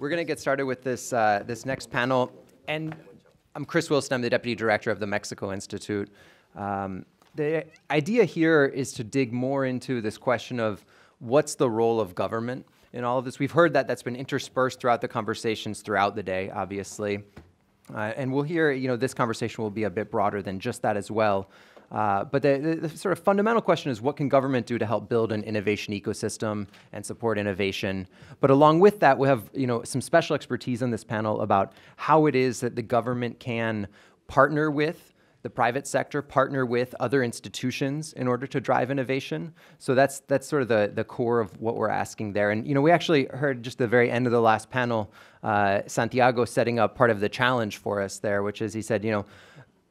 We're going to get started with this, uh, this next panel. And I'm Chris Wilson. I'm the Deputy Director of the Mexico Institute. Um, the idea here is to dig more into this question of what's the role of government in all of this. We've heard that that's been interspersed throughout the conversations throughout the day, obviously. Uh, and we'll hear, you know, this conversation will be a bit broader than just that as well. Uh, but the, the, sort of fundamental question is what can government do to help build an innovation ecosystem and support innovation? But along with that, we have you know some special expertise on this panel about how it is that the government can partner with the private sector, partner with other institutions in order to drive innovation. So that's that's sort of the, the core of what we're asking there. And you know, we actually heard just the very end of the last panel, uh, Santiago setting up part of the challenge for us there, which is he said, you know,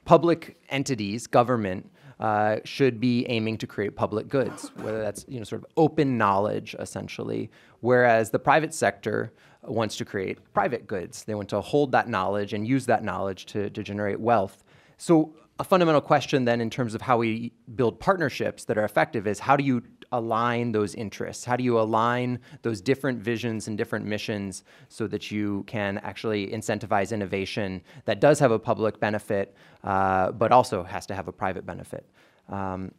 public entities, government, uh, should be aiming to create public goods, whether that's you know sort of open knowledge essentially. Whereas the private sector wants to create private goods, they want to hold that knowledge and use that knowledge to, to generate wealth. So a fundamental question then in terms of how we build partnerships that are effective is how do you align those interests? How do you align those different visions and different missions so that you can actually incentivize innovation that does have a public benefit, uh, but also has to have a private benefit? Um,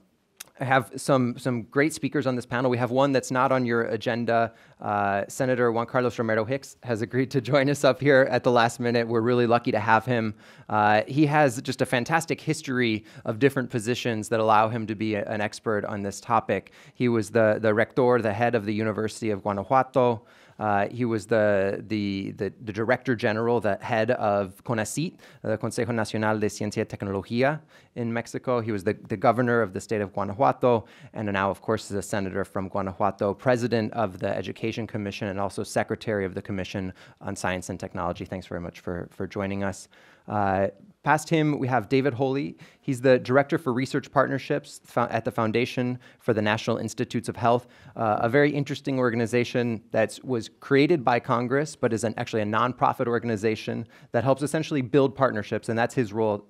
I have some some great speakers on this panel. We have one that's not on your agenda. Uh, Senator Juan Carlos Romero Hicks has agreed to join us up here at the last minute. We're really lucky to have him. Uh, he has just a fantastic history of different positions that allow him to be a, an expert on this topic. He was the the rector, the head of the University of Guanajuato. Uh, he was the, the, the, the, director general, the head of CONACIT, the Consejo Nacional de Ciencia y Tecnología in Mexico. He was the, the governor of the state of Guanajuato, and now, of course, is a senator from Guanajuato, president of the Education Commission, and also secretary of the Commission on Science and Technology. Thanks very much for, for joining us. Uh, Past him, we have David Holy. He's the Director for Research Partnerships at the Foundation for the National Institutes of Health, uh, a very interesting organization that was created by Congress, but is an, actually a nonprofit organization that helps essentially build partnerships, and that's his role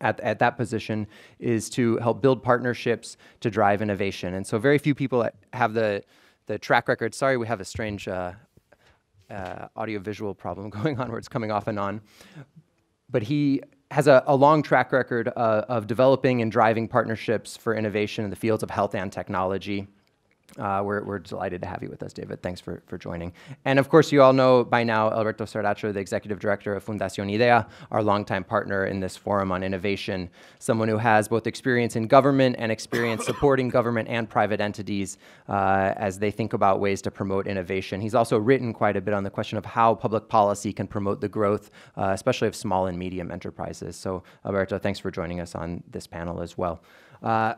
at, at, that position is to help build partnerships to drive innovation. And so very few people have the, the track record. Sorry, we have a strange uh, uh, audiovisual problem going on where it's coming off and on but he has a, a long track record uh, of developing and driving partnerships for innovation in the fields of health and technology. Uh, we're, we're, delighted to have you with us, David. Thanks for, for joining. And of course, you all know by now Alberto Saracho, the executive director of Fundación IDEA, our longtime partner in this forum on innovation, someone who has both experience in government and experience supporting government and private entities uh, as they think about ways to promote innovation. He's also written quite a bit on the question of how public policy can promote the growth, uh, especially of small and medium enterprises. So, Alberto, thanks for joining us on this panel as well. Uh,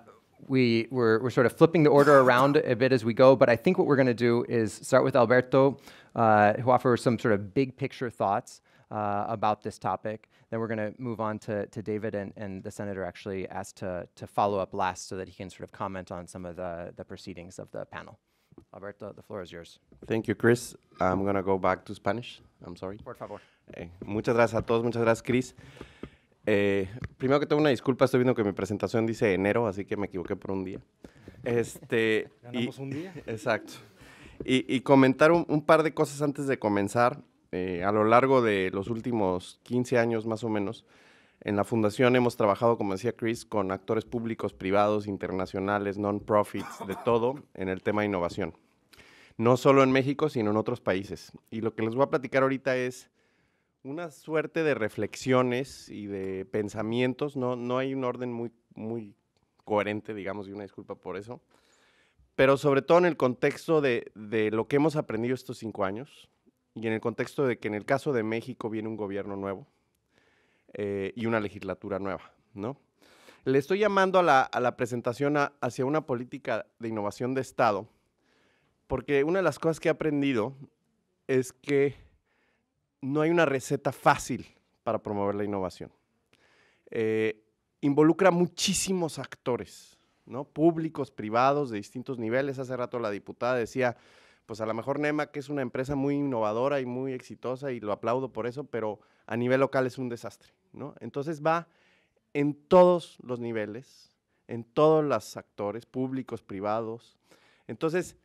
we, we're, we're, sort of flipping the order around a bit as we go, but I think what we're going to do is start with Alberto, uh, who offers some sort of big picture thoughts uh, about this topic. Then we're going to move on to, to David, and, and the senator actually asked to, to follow up last so that he can sort of comment on some of the, the proceedings of the panel. Alberto, the floor is yours. Thank you, Chris. I'm going to go back to Spanish. I'm sorry. Por favor. Eh, muchas gracias a todos. Muchas gracias, Chris. Eh, primero que tengo una disculpa, estoy viendo que mi presentación dice enero, así que me equivoqué por un día. Este, Ganamos un día. Exacto. Y, comentar un, par de cosas antes de comenzar. Eh, a lo largo de los últimos 15 años más o menos, en la fundación hemos trabajado, como decía Chris, con actores públicos, privados, internacionales, non-profits, de todo, en el tema de innovación. No solo en México, sino en otros países. Y lo que les voy a platicar ahorita es una suerte de reflexiones y de pensamientos. No, no hay un orden muy, muy coherente, digamos, y una disculpa por eso. Pero sobre todo en el contexto de, lo que hemos aprendido estos cinco años y en el contexto de que en el caso de México viene un gobierno nuevo eh, y una legislatura nueva, ¿no? Le estoy llamando a la, presentación hacia una política de innovación de Estado, porque una de las cosas que he aprendido es que no hay una receta fácil para promover la innovación. Eh, involucra muchísimos actores, ¿no? Públicos, privados, de distintos niveles. Hace rato la diputada decía, pues a lo mejor NEMA, que es una empresa muy innovadora y muy exitosa, y lo aplaudo por eso, pero a nivel local es un desastre, ¿no? Entonces va en todos los niveles, en todos los actores, públicos, privados. Entonces,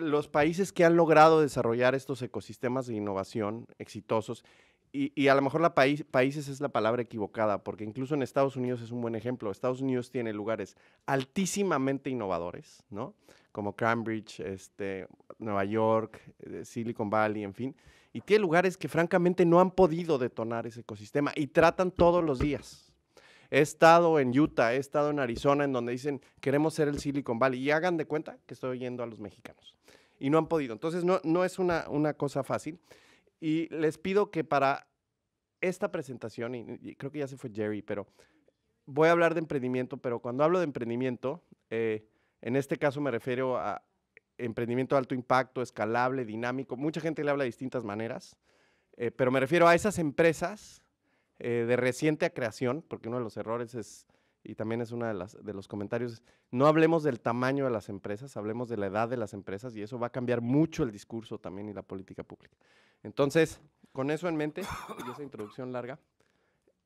los países que han logrado desarrollar estos ecosistemas de innovación exitosos, y, a lo mejor la países es la palabra equivocada, porque incluso en Estados Unidos es un buen ejemplo. Estados Unidos tiene lugares altísimamente innovadores, ¿no? Como Cambridge, este, Nueva York, eh, Silicon Valley, en fin. Y tiene lugares que francamente no han podido detonar ese ecosistema y tratan todos los días, He estado en Utah, he estado en Arizona, en donde dicen, queremos ser el Silicon Valley. Y hagan de cuenta que estoy yendo a los mexicanos. Y no han podido. Entonces, no, no es una, una cosa fácil. Y les pido que para esta presentación, y, creo que ya se fue Jerry, pero voy a hablar de emprendimiento, pero cuando hablo de emprendimiento, eh, en este caso me refiero a emprendimiento de alto impacto, escalable, dinámico. Mucha gente le habla de distintas maneras, eh, pero me refiero a esas empresas eh, de reciente creación, porque uno de los errores es, y también es uno de, los comentarios, no hablemos del tamaño de las empresas, hablemos de la edad de las empresas y eso va a cambiar mucho el discurso también y la política pública. Entonces, con eso en mente y esa introducción larga,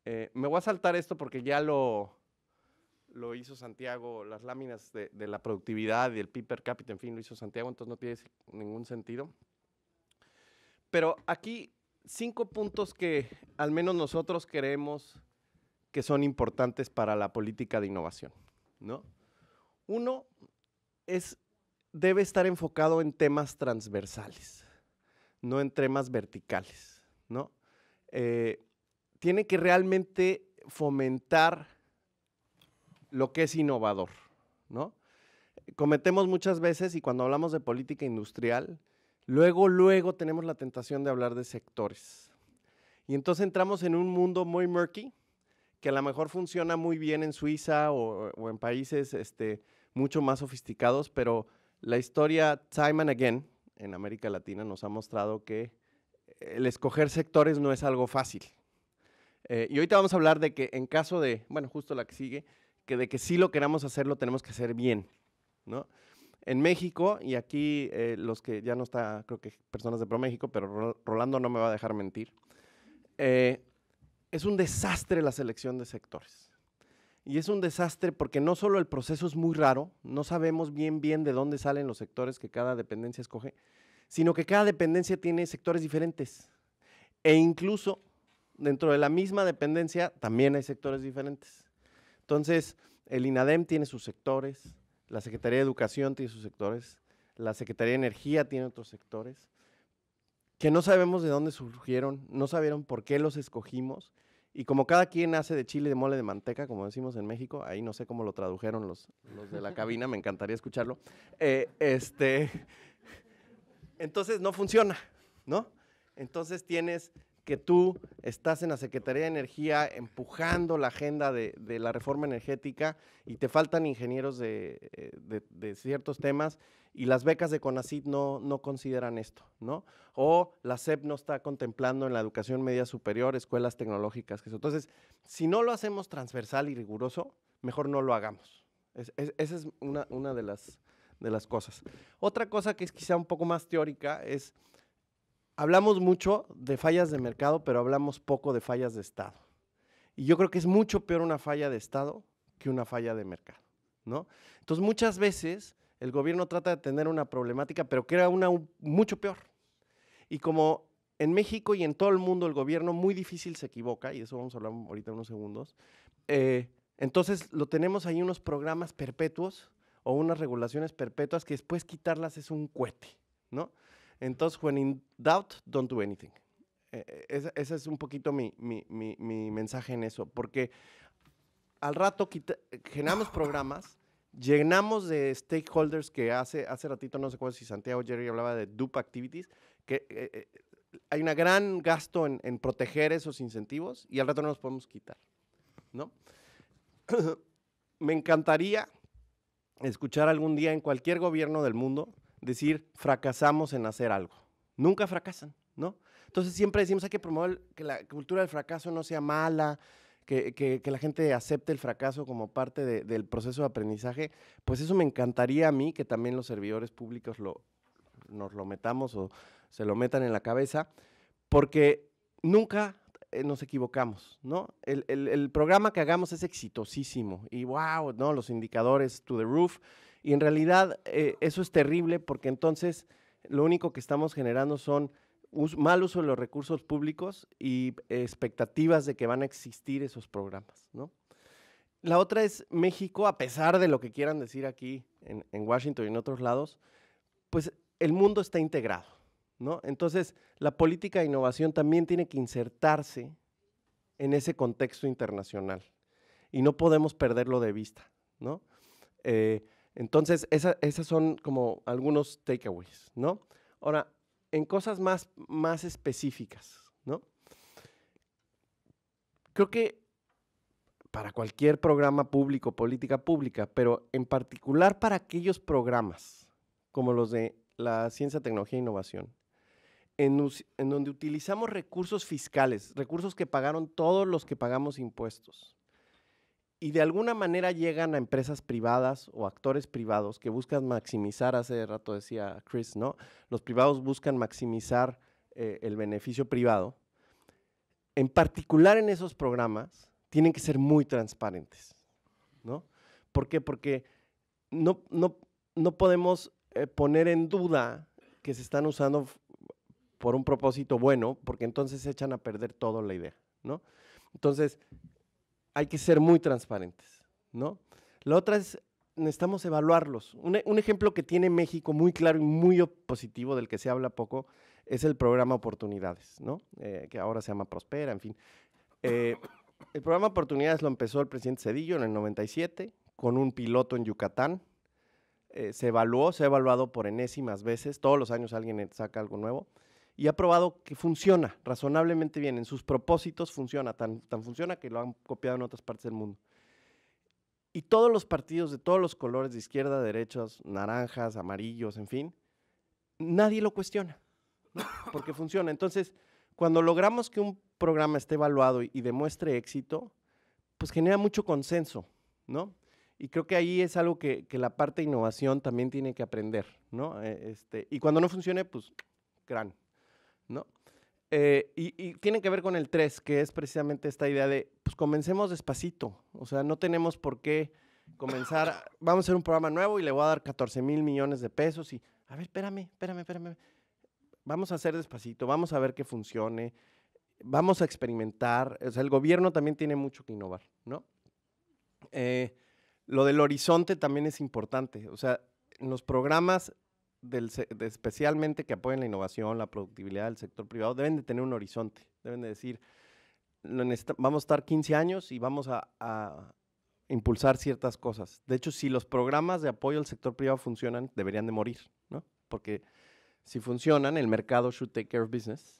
eh, me voy a saltar esto porque ya lo, lo hizo Santiago, las láminas de, de, la productividad y el PIB per cápita, en fin, lo hizo Santiago, entonces no tiene ningún sentido. Pero aquí cinco puntos que al menos nosotros creemos que son importantes para la política de innovación, ¿no? Uno debe estar enfocado en temas transversales, no en temas verticales, eh, tiene que realmente fomentar lo que es innovador, Cometemos muchas veces, y cuando hablamos de política industrial, Luego, luego tenemos la tentación de hablar de sectores. Y entonces entramos en un mundo muy murky, que a lo mejor funciona muy bien en Suiza o, en países este, mucho más sofisticados, pero la historia time and again en América Latina nos ha mostrado que el escoger sectores no es algo fácil. Eh, y y te vamos a hablar de que en caso de, bueno, justo la que sigue, que de que si lo queramos hacer, lo tenemos que hacer bien, ¿no? en México, y aquí eh, los que ya no está, creo que personas de ProMéxico, pero Rolando no me va a dejar mentir, eh, es un desastre la selección de sectores. Y es un desastre porque no solo el proceso es muy raro, no sabemos bien bien de dónde salen los sectores que cada dependencia escoge, sino que cada dependencia tiene sectores diferentes. E incluso dentro de la misma dependencia también hay sectores diferentes. Entonces, el INADEM tiene sus sectores, la Secretaría de Educación tiene sus sectores, la Secretaría de Energía tiene otros sectores, que no sabemos de dónde surgieron, no sabieron por qué los escogimos. Y como cada quien hace de chile de mole de manteca, como decimos en México, ahí no sé cómo lo tradujeron los, de la cabina, me encantaría escucharlo. Eh, este, entonces no funciona, ¿no? Entonces tienes que tú estás en la Secretaría de Energía empujando la agenda de, la reforma energética y te faltan ingenieros de, eh, ciertos temas y las becas de CONACYT no, no consideran esto, ¿no? O la SEP no está contemplando en la educación media superior escuelas tecnológicas. eso. Entonces, si no lo hacemos transversal y riguroso, mejor no lo hagamos. esa es una, de, las, de las cosas. Otra cosa que es quizá un poco más teórica es hablamos mucho de fallas de mercado, pero hablamos poco de fallas de Estado. Y yo creo que es mucho peor una falla de Estado que una falla de mercado, ¿no? Entonces, muchas veces el gobierno trata de tener una problemática, pero que era una mucho peor. Y como en México y en todo el mundo el gobierno muy difícil se equivoca, y eso vamos a hablar ahorita en unos segundos, eh, entonces lo tenemos ahí unos programas perpetuos o unas regulaciones perpetuas que después quitarlas es un cohete, ¿no? Entonces, when in doubt, don't do anything. E, e, ese, es un poquito mi, mensaje en eso, porque al rato generamos programas, llenamos de stakeholders que hace, hace ratito, no sé si Santiago Jerry hablaba de dupe activities, que eh, eh, hay un gran gasto en, en, proteger esos incentivos y al rato no los podemos quitar, ¿no? Me encantaría escuchar algún día en cualquier gobierno del mundo decir fracasamos en hacer algo. Nunca fracasan, ¿no? Entonces siempre decimos hay que promover que la cultura del fracaso no sea mala, que, que, la gente acepte el fracaso como parte de, del proceso de aprendizaje. Pues eso me encantaría a mí que también los servidores públicos lo, nos lo metamos o se lo metan en la cabeza, porque nunca eh, nos equivocamos, ¿no? El, el, el programa que hagamos es exitosísimo y wow, ¿no? Los indicadores to the roof y en realidad eh, eso es terrible porque entonces lo único que estamos generando son un mal uso de los recursos públicos y expectativas de que van a existir esos programas, ¿no? La otra es México, a pesar de lo que quieran decir aquí en, en Washington y en otros lados, pues el mundo está integrado, ¿no? Entonces, la política de innovación también tiene que insertarse en ese contexto internacional y no podemos perderlo de vista, ¿no? Eh, entonces, esas son como algunos takeaways, ¿no? Ahora, en cosas más, específicas, ¿no? Creo que para cualquier programa público, política pública, pero en particular para aquellos programas como los de la ciencia, tecnología e innovación, en donde utilizamos recursos fiscales, recursos que pagaron todos los que pagamos impuestos, y de alguna manera llegan a empresas privadas o actores privados que buscan maximizar, hace rato decía Chris, ¿no? Los privados buscan maximizar eh, el beneficio privado. En particular en esos programas tienen que ser muy transparentes, ¿no? ¿Por qué? Porque no, no, no podemos eh, poner en duda que se están usando por un propósito bueno, porque entonces se echan a perder toda la idea, ¿no? Entonces, hay que ser muy transparentes, ¿no? La otra es, necesitamos evaluarlos. Un, ejemplo que tiene México muy claro y muy positivo, del que se habla poco, es el programa Oportunidades, ¿no? Eh, que ahora se llama Prospera, en fin. Eh, el programa Oportunidades lo empezó el presidente Cedillo en el 97 con un piloto en Yucatán. Eh, se evaluó, se ha evaluado por enésimas veces. Todos los años alguien saca algo nuevo y ha probado que funciona razonablemente bien. En sus propósitos funciona, tan, tan funciona que lo han copiado en otras partes del mundo. Y todos los partidos de todos los colores, de izquierda, derechas, naranjas, amarillos, en fin, nadie lo cuestiona, porque funciona. Entonces, cuando logramos que un programa esté evaluado y, demuestre éxito, pues genera mucho consenso, ¿no? Y creo que ahí es algo que, la parte de innovación también tiene que aprender, ¿no? E, este, y cuando no funcione, pues, gran, eh, y, y, que ver con el 3, que es precisamente esta idea de, pues comencemos despacito. O sea, no tenemos por qué comenzar, vamos a hacer un programa nuevo y le voy a dar 14 mil millones de pesos y, a ver, espérame, espérame, espérame. Vamos a hacer despacito, vamos a ver que funcione, vamos a experimentar. O sea, el gobierno también tiene mucho que innovar, ¿no? Eh, lo del horizonte también es importante. O sea, los programas especialmente que apoyen la innovación, la productividad del sector privado, deben de tener un horizonte, deben de decir, vamos a estar 15 años y vamos a, impulsar ciertas cosas. De hecho, si los programas de apoyo al sector privado funcionan, deberían de morir, ¿no? Porque si funcionan, el mercado should take care of business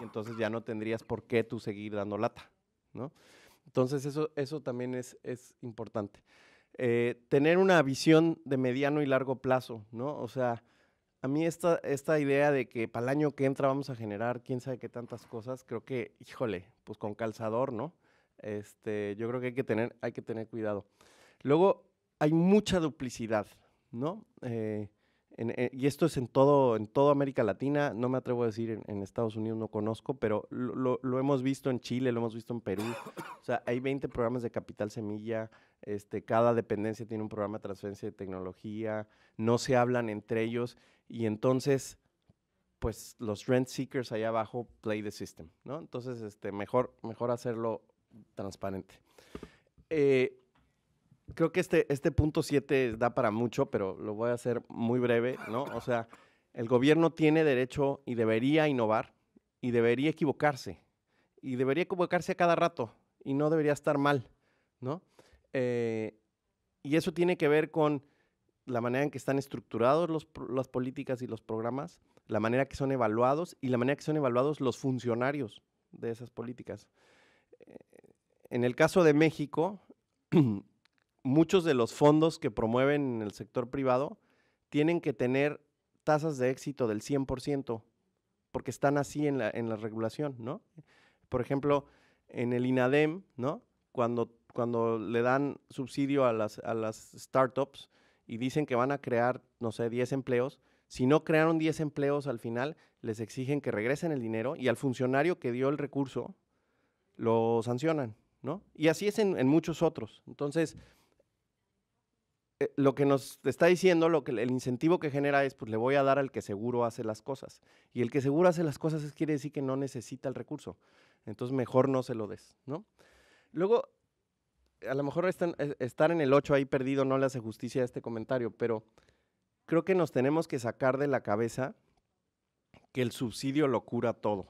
y entonces ya no tendrías por qué tú seguir dando lata, ¿no? Entonces eso, eso también es, es importante. Eh, tener una visión de mediano y largo plazo, ¿no? O sea, a mí esta, esta idea de que para el año que entra vamos a generar quién sabe qué tantas cosas, creo que, híjole, pues con calzador, ¿no? Este, yo creo que hay que tener, hay que tener cuidado. Luego, hay mucha duplicidad, ¿no? Eh, eh, y esto es en todo, en toda América Latina, no me atrevo a decir en, Estados Unidos, no conozco, pero lo, hemos visto en Chile, lo hemos visto en Perú. O sea, hay 20 programas de Capital Semilla, este, cada dependencia tiene un programa de transferencia de tecnología, no se hablan entre ellos. Y entonces, pues los rent seekers allá abajo play the system, ¿no? Entonces, este, mejor, mejor hacerlo transparente. Eh, creo que este, este punto 7 da para mucho, pero lo voy a hacer muy breve, ¿no? O sea, el gobierno tiene derecho y debería innovar y debería equivocarse. Y debería equivocarse a cada rato y no debería estar mal, ¿no? Eh, y eso tiene que ver con la manera en que están estructurados las políticas y los programas, la manera que son evaluados y la manera que son evaluados los funcionarios de esas políticas. Eh, en el caso de México, muchos de los fondos que promueven en el sector privado tienen que tener tasas de éxito del 100%, porque están así en la, en la regulación, ¿no? Por ejemplo, en el INADEM, ¿no? Cuando, cuando le dan subsidio a las, a las startups, y dicen que van a crear, no sé, 10 empleos. Si no crearon 10 empleos al final, les exigen que regresen el dinero y al funcionario que dio el recurso lo sancionan, ¿no? Y así es en, muchos otros. Entonces, eh, lo que nos está diciendo, lo que, el incentivo que genera es, pues le voy a dar al que seguro hace las cosas. Y el que seguro hace las cosas quiere decir que no necesita el recurso. Entonces, mejor no se lo des, ¿no? Luego, a lo mejor eh, estar en el 8 ahí perdido no le hace justicia a este comentario, pero creo que nos tenemos que sacar de la cabeza que el subsidio lo cura todo,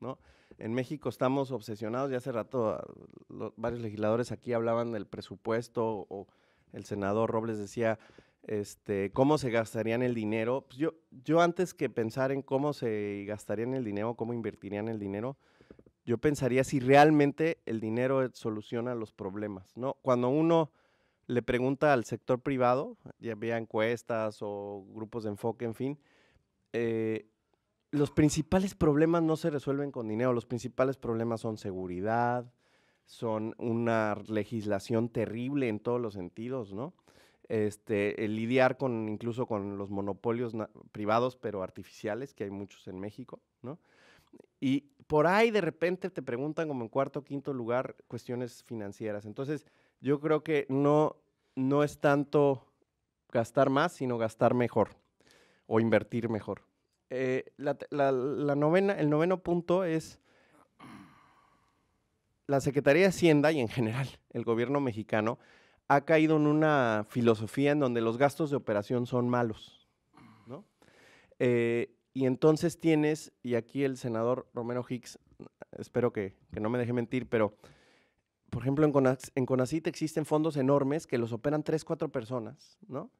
¿no? En México estamos obsesionados, ya hace rato ah, varios legisladores aquí hablaban del presupuesto o el senador Robles decía este, cómo se gastarían el dinero. Pues yo, yo antes que pensar en cómo se gastarían el dinero, cómo invertirían el dinero, yo pensaría si realmente el dinero soluciona los problemas, ¿no? Cuando uno le pregunta al sector privado, ya había encuestas o grupos de enfoque, en fin, eh, los principales problemas no se resuelven con dinero, los principales problemas son seguridad, son una legislación terrible en todos los sentidos, ¿no? Este, el lidiar con incluso con los monopolios privados pero artificiales que hay muchos en México, ¿no? Y, por ahí de repente te preguntan como en cuarto o quinto lugar cuestiones financieras. Entonces, yo creo que no, no es tanto gastar más, sino gastar mejor o invertir mejor. Eh, la, novena, el noveno punto es la Secretaría de Hacienda y en general el gobierno mexicano ha caído en una filosofía en donde los gastos de operación son malos. ¿no? Eh, y entonces tienes, y aquí el senador Romero Hicks, mm, espero que, no me deje mentir, pero por ejemplo en, Conac en existen fondos enormes que los operan tres, cuatro personas, ¿no?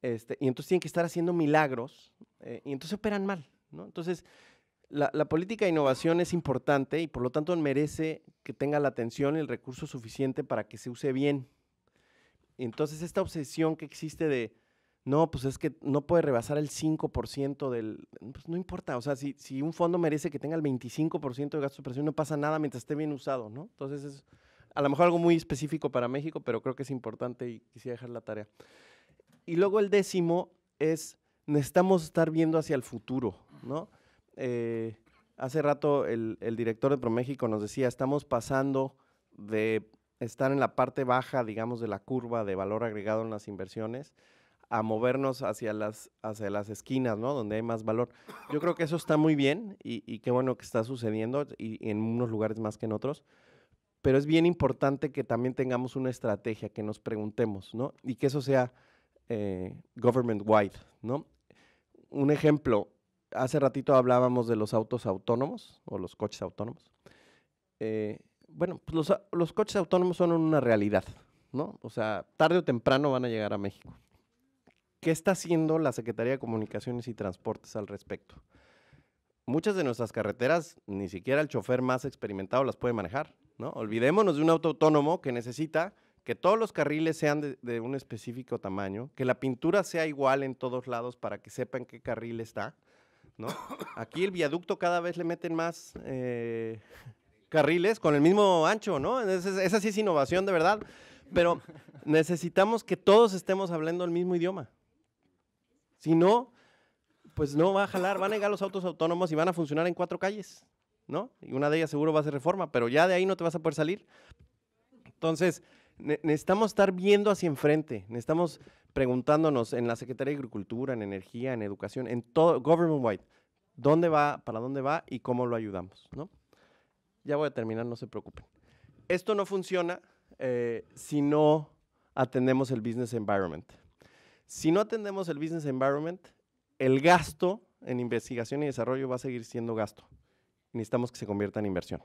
Este, y entonces tienen que estar haciendo milagros eh, y entonces operan mal, ¿no? Entonces, la, la, política de innovación es importante y por lo tanto merece que tenga la atención y el recurso suficiente para que se use bien. Entonces, esta obsesión que existe de, no, pues es que no puede rebasar el 5% del... Pues no importa, o sea, si, un fondo merece que tenga el 25% de gasto de operación, no pasa nada mientras esté bien usado, ¿no? Entonces es a lo mejor algo muy específico para México, pero creo que es importante y quisiera dejar la tarea. Y luego el décimo es, necesitamos estar viendo hacia el futuro, ¿no? Eh, hace rato el, el director de ProMéxico nos decía, estamos pasando de estar en la parte baja, digamos, de la curva de valor agregado en las inversiones, a movernos hacia las, hacia las esquinas, ¿no? Donde hay más valor. Yo creo que eso está muy bien y, qué bueno que está sucediendo y, en unos lugares más que en otros pero es bien importante que también tengamos una estrategia, que nos preguntemos, ¿no? Y que eso sea eh, government wide, ¿no? Un ejemplo, hace ratito hablábamos de los autos autónomos o los coches autónomos. Eh, bueno, pues los, los, coches autónomos son una realidad, ¿no? O sea, tarde o temprano van a llegar a México. ¿qué está haciendo la Secretaría de Comunicaciones y Transportes al respecto? Muchas de nuestras carreteras ni siquiera el chofer más experimentado las puede manejar, ¿no? Olvidémonos de un auto autónomo que necesita que todos los carriles sean de, un específico tamaño, que la pintura sea igual en todos lados para que sepan qué carril está, ¿no? Aquí el viaducto cada vez le meten más eh, carriles con el mismo ancho, ¿no? Esa, esa sí es innovación de verdad, pero necesitamos que todos estemos hablando el mismo idioma. Si no, pues no va a jalar, van a llegar los autos autónomos y van a funcionar en cuatro calles, ¿no? Y una de ellas seguro va a ser reforma, pero ya de ahí no te vas a poder salir. Entonces, necesitamos estar viendo hacia enfrente, necesitamos preguntándonos en la Secretaría de Agricultura, en Energía, en Educación, en todo, government wide, dónde va, para dónde va y cómo lo ayudamos, ¿no? Ya voy a terminar, no se preocupen. Esto no funciona eh, si no atendemos el business environment. Si no atendemos el business environment, el gasto en investigación y desarrollo va a seguir siendo gasto. Necesitamos que se convierta en inversión,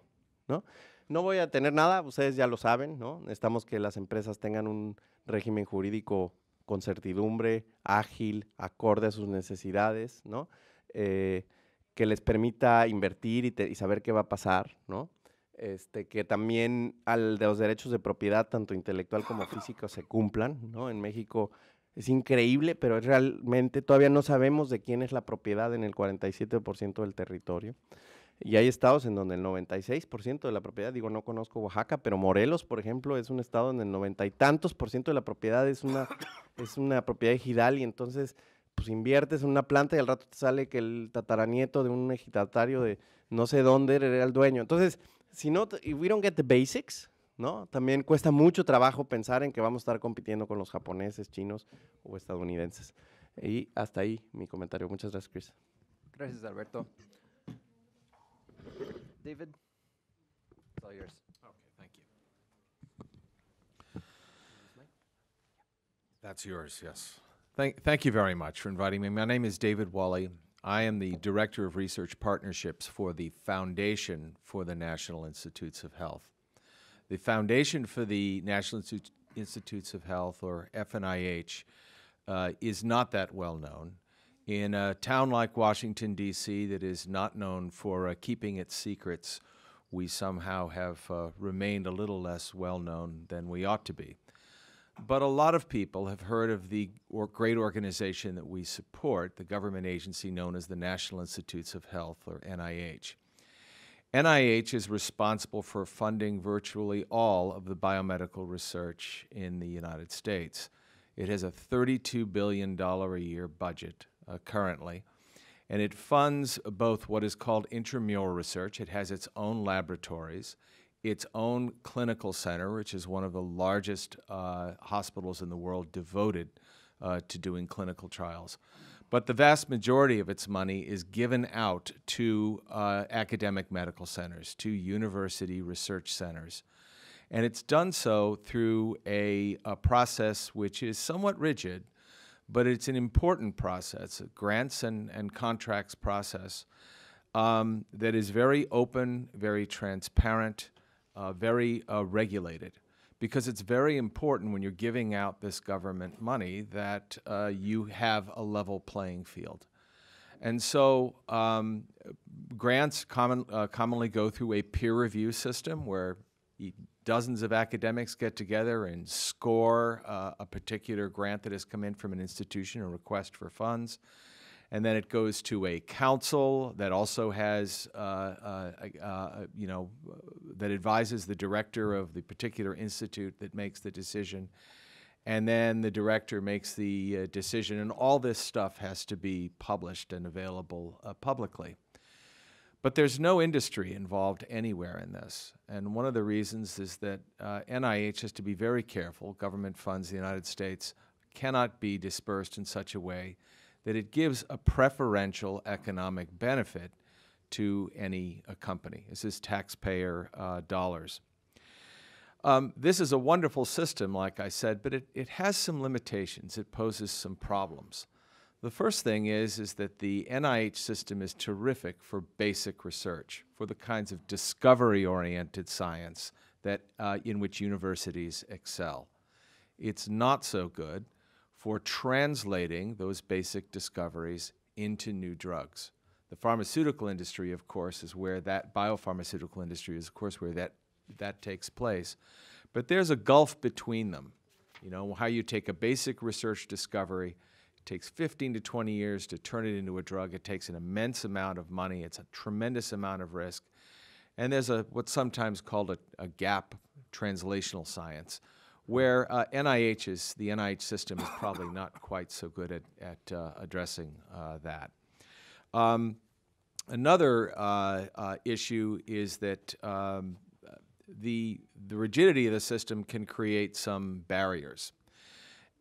¿no? No voy a tener nada, ustedes ya lo saben, ¿no? Necesitamos que las empresas tengan un régimen jurídico con certidumbre, ágil, acorde a sus necesidades, ¿no? Eh, que les permita invertir y, saber qué va a pasar, ¿no? Este, que también al de los derechos de propiedad, tanto intelectual como físico, se cumplan, ¿no? En México es increíble, pero realmente todavía no sabemos de quién es la propiedad en el 47% del territorio. Y hay estados en donde el 96% de la propiedad, digo, no conozco Oaxaca, pero Morelos, por ejemplo, es un estado donde el noventa y tantos por ciento de la propiedad es una, es una propiedad ejidal y entonces pues inviertes en una planta y al rato te sale que el tataranieto de un ejidatario de no sé dónde era el dueño. Entonces, si no, we don't get the basics, ¿no? También cuesta mucho trabajo pensar en que vamos a estar compitiendo con los japoneses, chinos o estadounidenses. Y hasta ahí mi comentario. Muchas gracias, Chris. Gracias, Alberto. David, it's all yours. Okay, thank you. That's yours, yes. Thank, thank you very much for inviting me. My name is David Wally. I am the Director of Research Partnerships for the Foundation for the National Institutes of Health. the foundation for the National Institutes of Health, or FNIH, uh, is not that well known. In a town like Washington, D.C., that is not known for uh, keeping its secrets, we somehow have uh, remained a little less well known than we ought to be. But a lot of people have heard of the or great organization that we support, the government agency known as the National Institutes of Health, or NIH. NIH is responsible for funding virtually all of the biomedical research in the United States. It has a $32 billion a year budget uh, currently, and it funds both what is called intramural research, it has its own laboratories, its own clinical center, which is one of the largest uh, hospitals in the world devoted uh, to doing clinical trials but the vast majority of its money is given out to uh, academic medical centers, to university research centers. And it's done so through a, a process which is somewhat rigid, but it's an important process, grants and, and contracts process um, that is very open, very transparent, uh, very uh, regulated because it's very important when you're giving out this government money that uh, you have a level playing field. And so um, grants common, uh, commonly go through a peer review system where dozens of academics get together and score uh, a particular grant that has come in from an institution or request for funds and then it goes to a council that also has, uh, uh, uh, you know, that advises the director of the particular institute that makes the decision, and then the director makes the uh, decision, and all this stuff has to be published and available uh, publicly. But there's no industry involved anywhere in this. And one of the reasons is that NIH uh, has to be very careful. Government funds the United States cannot be dispersed in such a way that it gives a preferential economic benefit to any uh, company. This is taxpayer uh, dollars. Um, this is a wonderful system, like I said, but it, it has some limitations. It poses some problems. The first thing is, is that the NIH system is terrific for basic research, for the kinds of discovery-oriented science that, uh, in which universities excel. It's not so good for translating those basic discoveries into new drugs. The pharmaceutical industry, of course, is where that biopharmaceutical industry is, of course, where that, that takes place. But there's a gulf between them. You know, how you take a basic research discovery, it takes 15 to 20 years to turn it into a drug. It takes an immense amount of money, it's a tremendous amount of risk. And there's a what's sometimes called a, a gap translational science, where uh, NIH is, the NIH system is probably not quite so good at, at uh, addressing uh, that. Um, another uh, uh, issue is that um, the, the rigidity of the system can create some barriers.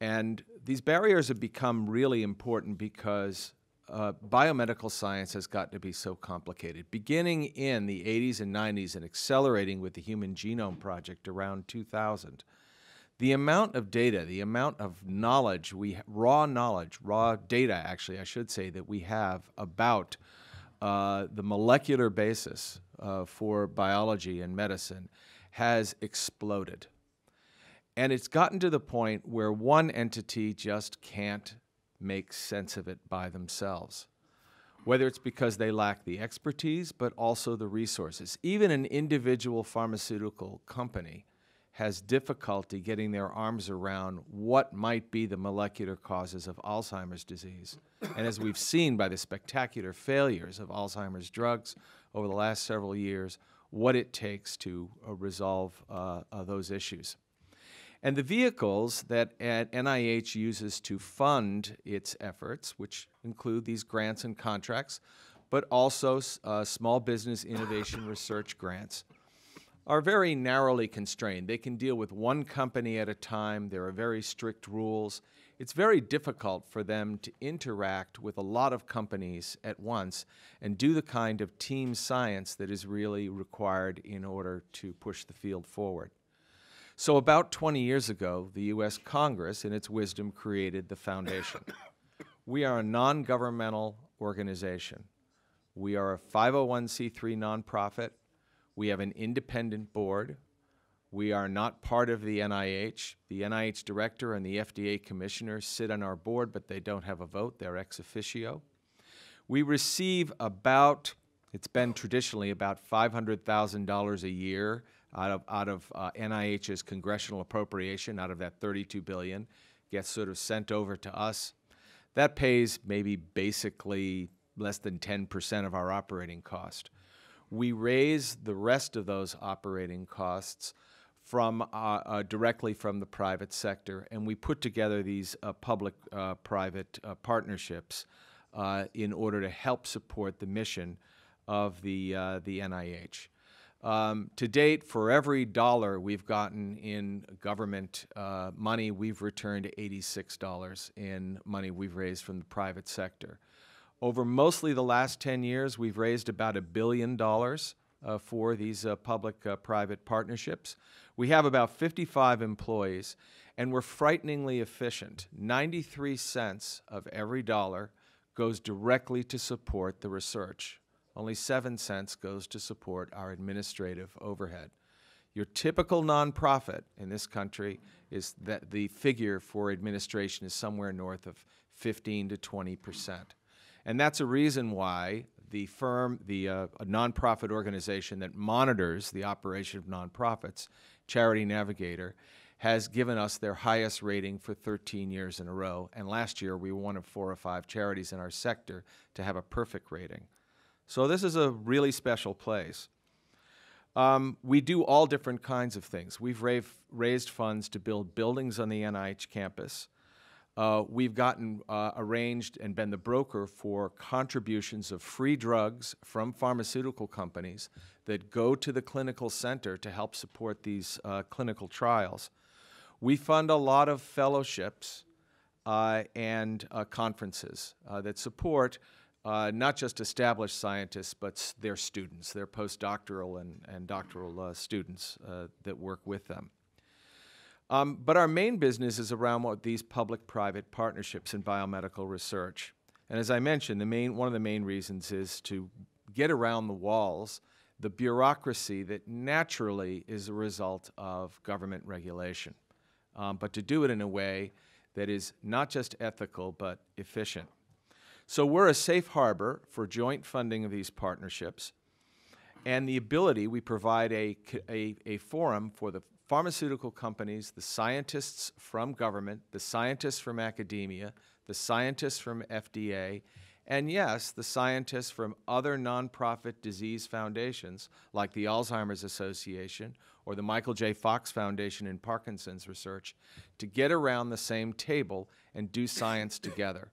And these barriers have become really important because uh, biomedical science has gotten to be so complicated. Beginning in the 80s and 90s and accelerating with the Human Genome Project around 2000, the amount of data, the amount of knowledge we raw knowledge, raw data actually, I should say that we have about uh, the molecular basis uh, for biology and medicine has exploded. And it's gotten to the point where one entity just can't make sense of it by themselves, whether it's because they lack the expertise, but also the resources. Even an individual pharmaceutical company has difficulty getting their arms around what might be the molecular causes of Alzheimer's disease. And as we've seen by the spectacular failures of Alzheimer's drugs over the last several years, what it takes to uh, resolve uh, uh, those issues. And the vehicles that NIH uh, uses to fund its efforts, which include these grants and contracts, but also uh, small business innovation research grants, are very narrowly constrained. They can deal with one company at a time, there are very strict rules. It's very difficult for them to interact with a lot of companies at once and do the kind of team science that is really required in order to push the field forward. So, about 20 years ago, the U.S. Congress, in its wisdom, created the foundation. we are a non governmental organization. We are a 501c3 nonprofit we have an independent board. We are not part of the NIH. The NIH director and the FDA commissioner sit on our board, but they don't have a vote. They're ex officio. We receive about, it's been traditionally about $500,000 a year out of, out of uh, NIH's congressional appropriation, out of that $32 billion, gets sort of sent over to us. That pays maybe basically less than 10% of our operating cost we raise the rest of those operating costs from uh, uh, directly from the private sector, and we put together these uh, public-private uh, uh, partnerships uh, in order to help support the mission of the the NIH. Um, to date, for every dollar we've gotten in government money, we've returned $86 in money we've raised from the private sector. Over mostly the last 10 years, we've raised about a billion dollars uh, for these uh, public-private uh, partnerships. We have about 55 employees, and we're frighteningly efficient. 93 cents of every dollar goes directly to support the research. Only 7 cents goes to support our administrative overhead. Your typical nonprofit in this country is that the figure for administration is somewhere north of 15 to 20 percent. And that's a reason why the firm, the uh, nonprofit organization that monitors the operation of nonprofits, Charity Navigator, has given us their highest rating for 13 years in a row. And last year, we were one of four or five charities in our sector to have a perfect rating. So this is a really special place. Um, we do all different kinds of things. We've raised funds to build buildings on the NIH campus uh, we've gotten uh, arranged and been the broker for contributions of free drugs from pharmaceutical companies that go to the clinical center to help support these uh, clinical trials. We fund a lot of fellowships uh, and uh, conferences uh, that support not just established scientists, but their students, their postdoctoral and, and doctoral students that work with them. Um, but our main business is around what these public-private partnerships in biomedical research. And as I mentioned, the main, one of the main reasons is to get around the walls, the bureaucracy that naturally is a result of government regulation, um, but to do it in a way that is not just ethical but efficient. So we're a safe harbor for joint funding of these partnerships and the ability we provide a, a, a forum for the pharmaceutical companies, the scientists from government, the scientists from academia, the scientists from FDA, and yes, the scientists from other nonprofit disease foundations like the Alzheimer's Association or the Michael J. Fox Foundation in Parkinson's research to get around the same table and do science together.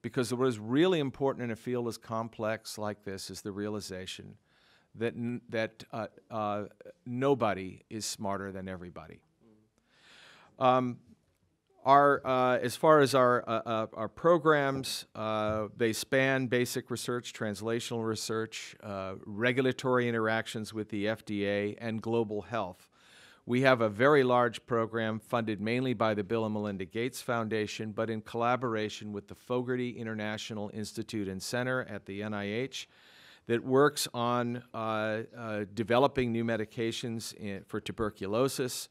Because what is really important in a field as complex like this is the realization that, that uh, uh, nobody is smarter than everybody. Um, our, uh, as far as our, uh, uh, our programs, uh, they span basic research, translational research, regulatory interactions with the FDA, and global health. We have a very large program funded mainly by the Bill and Melinda Gates Foundation, but in collaboration with the Fogarty International Institute and Center at the NIH, that works on uh, uh, developing new medications in, for tuberculosis,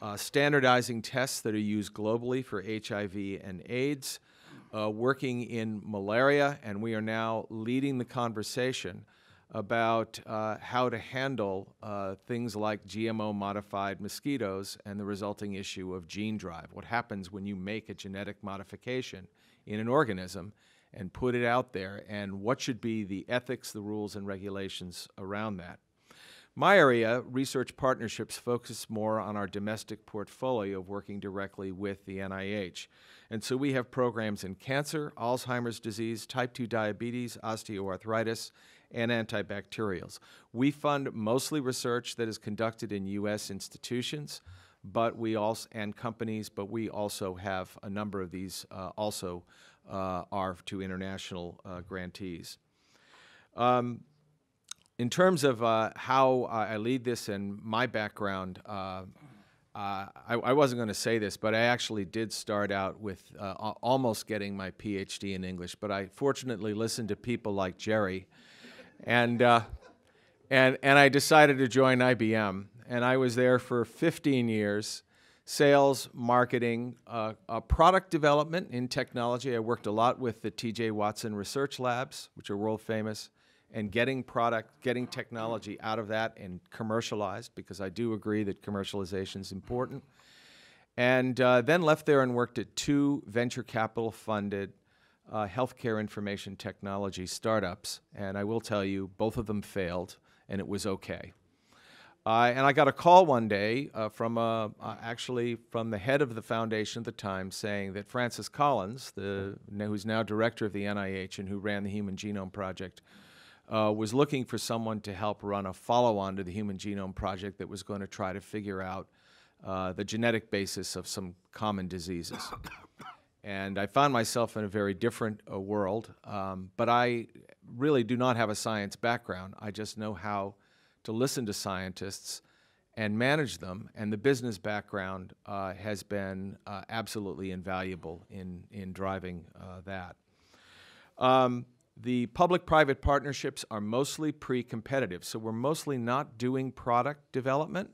uh, standardizing tests that are used globally for HIV and AIDS, working in malaria, and we are now leading the conversation about uh, how to handle uh, things like GMO modified mosquitoes and the resulting issue of gene drive. What happens when you make a genetic modification in an organism and put it out there and what should be the ethics, the rules, and regulations around that. My area, research partnerships, focus more on our domestic portfolio of working directly with the NIH. And so we have programs in cancer, Alzheimer's disease, type 2 diabetes, osteoarthritis, and antibacterials. We fund mostly research that is conducted in U.S. institutions but we also and companies, but we also have a number of these uh, also uh, are to international uh, grantees. Um, in terms of uh, how I lead this and my background, uh, I, I, wasn't going to say this, but I actually did start out with uh, almost getting my PhD in English. But I fortunately listened to people like Jerry, and uh, and and I decided to join IBM, and I was there for 15 years, sales, marketing, uh, uh, product development in technology. I worked a lot with the TJ Watson Research Labs, which are world famous, and getting product, getting technology out of that and commercialized, because I do agree that commercialization is important. And uh, then left there and worked at two venture capital funded uh, healthcare information technology startups. And I will tell you, both of them failed, and it was okay. Uh, and I got a call one day uh, from uh, uh, actually from the head of the foundation at the time saying that Francis Collins, the, who's now director of the NIH and who ran the Human Genome Project, uh, was looking for someone to help run a follow on to the Human Genome Project that was going to try to figure out the genetic basis of some common diseases. and I found myself in a very different world, um, but I really do not have a science background. I just know how to listen to scientists and manage them. And the business background uh, has been uh, absolutely invaluable in, in driving uh, that. Um, the public private partnerships are mostly pre competitive, so we're mostly not doing product development.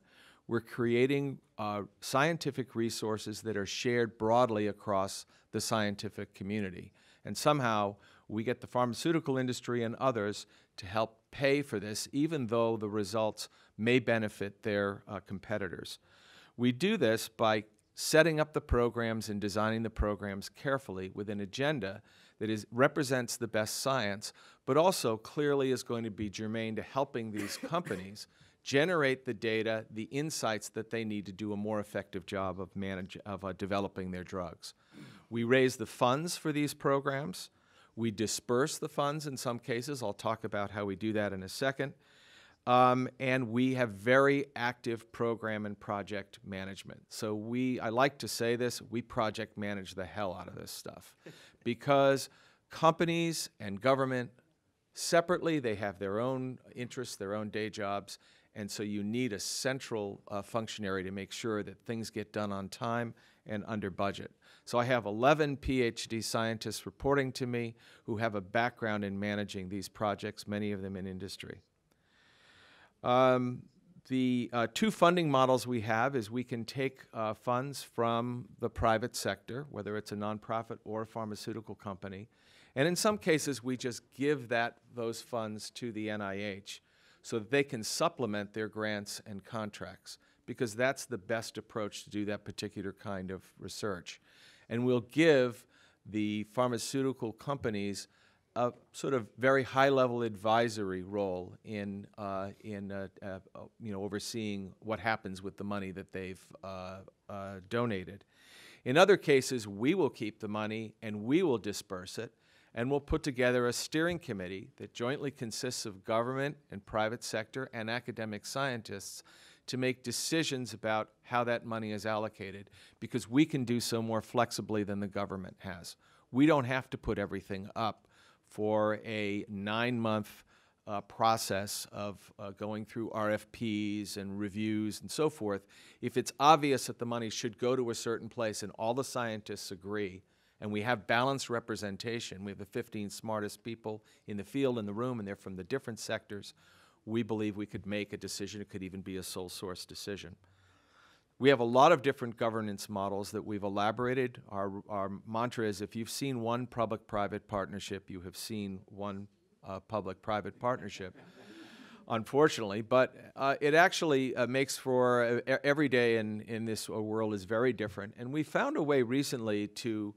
We're creating uh, scientific resources that are shared broadly across the scientific community. And somehow we get the pharmaceutical industry and others to help pay for this, even though the results may benefit their uh, competitors. We do this by setting up the programs and designing the programs carefully with an agenda that is, represents the best science, but also clearly is going to be germane to helping these companies generate the data, the insights that they need to do a more effective job of, manage, of uh, developing their drugs. We raise the funds for these programs. We disperse the funds in some cases. I'll talk about how we do that in a second. Um, and we have very active program and project management. So we, I like to say this, we project manage the hell out of this stuff because companies and government separately, they have their own interests, their own day jobs, and so you need a central uh, functionary to make sure that things get done on time and under budget. So I have 11 PhD scientists reporting to me who have a background in managing these projects, many of them in industry. Um, the uh, two funding models we have is we can take uh, funds from the private sector, whether it's a nonprofit or a pharmaceutical company, and in some cases we just give that those funds to the NIH so that they can supplement their grants and contracts because that's the best approach to do that particular kind of research and we'll give the pharmaceutical companies a sort of very high-level advisory role in uh, in uh, uh, you know overseeing what happens with the money that they've uh, uh, donated. In other cases, we will keep the money and we will disperse it, and we'll put together a steering committee that jointly consists of government and private sector and academic scientists to make decisions about how that money is allocated because we can do so more flexibly than the government has. We don't have to put everything up for a nine month uh, process of uh, going through RFPs and reviews and so forth. If it's obvious that the money should go to a certain place and all the scientists agree, and we have balanced representation, we have the 15 smartest people in the field, in the room, and they're from the different sectors we believe we could make a decision. It could even be a sole source decision. We have a lot of different governance models that we've elaborated. Our, our mantra is if you've seen one public private partnership, you have seen one uh, public private partnership. unfortunately, but uh, it actually uh, makes for uh, every day in, in this uh, world is very different. And we found a way recently to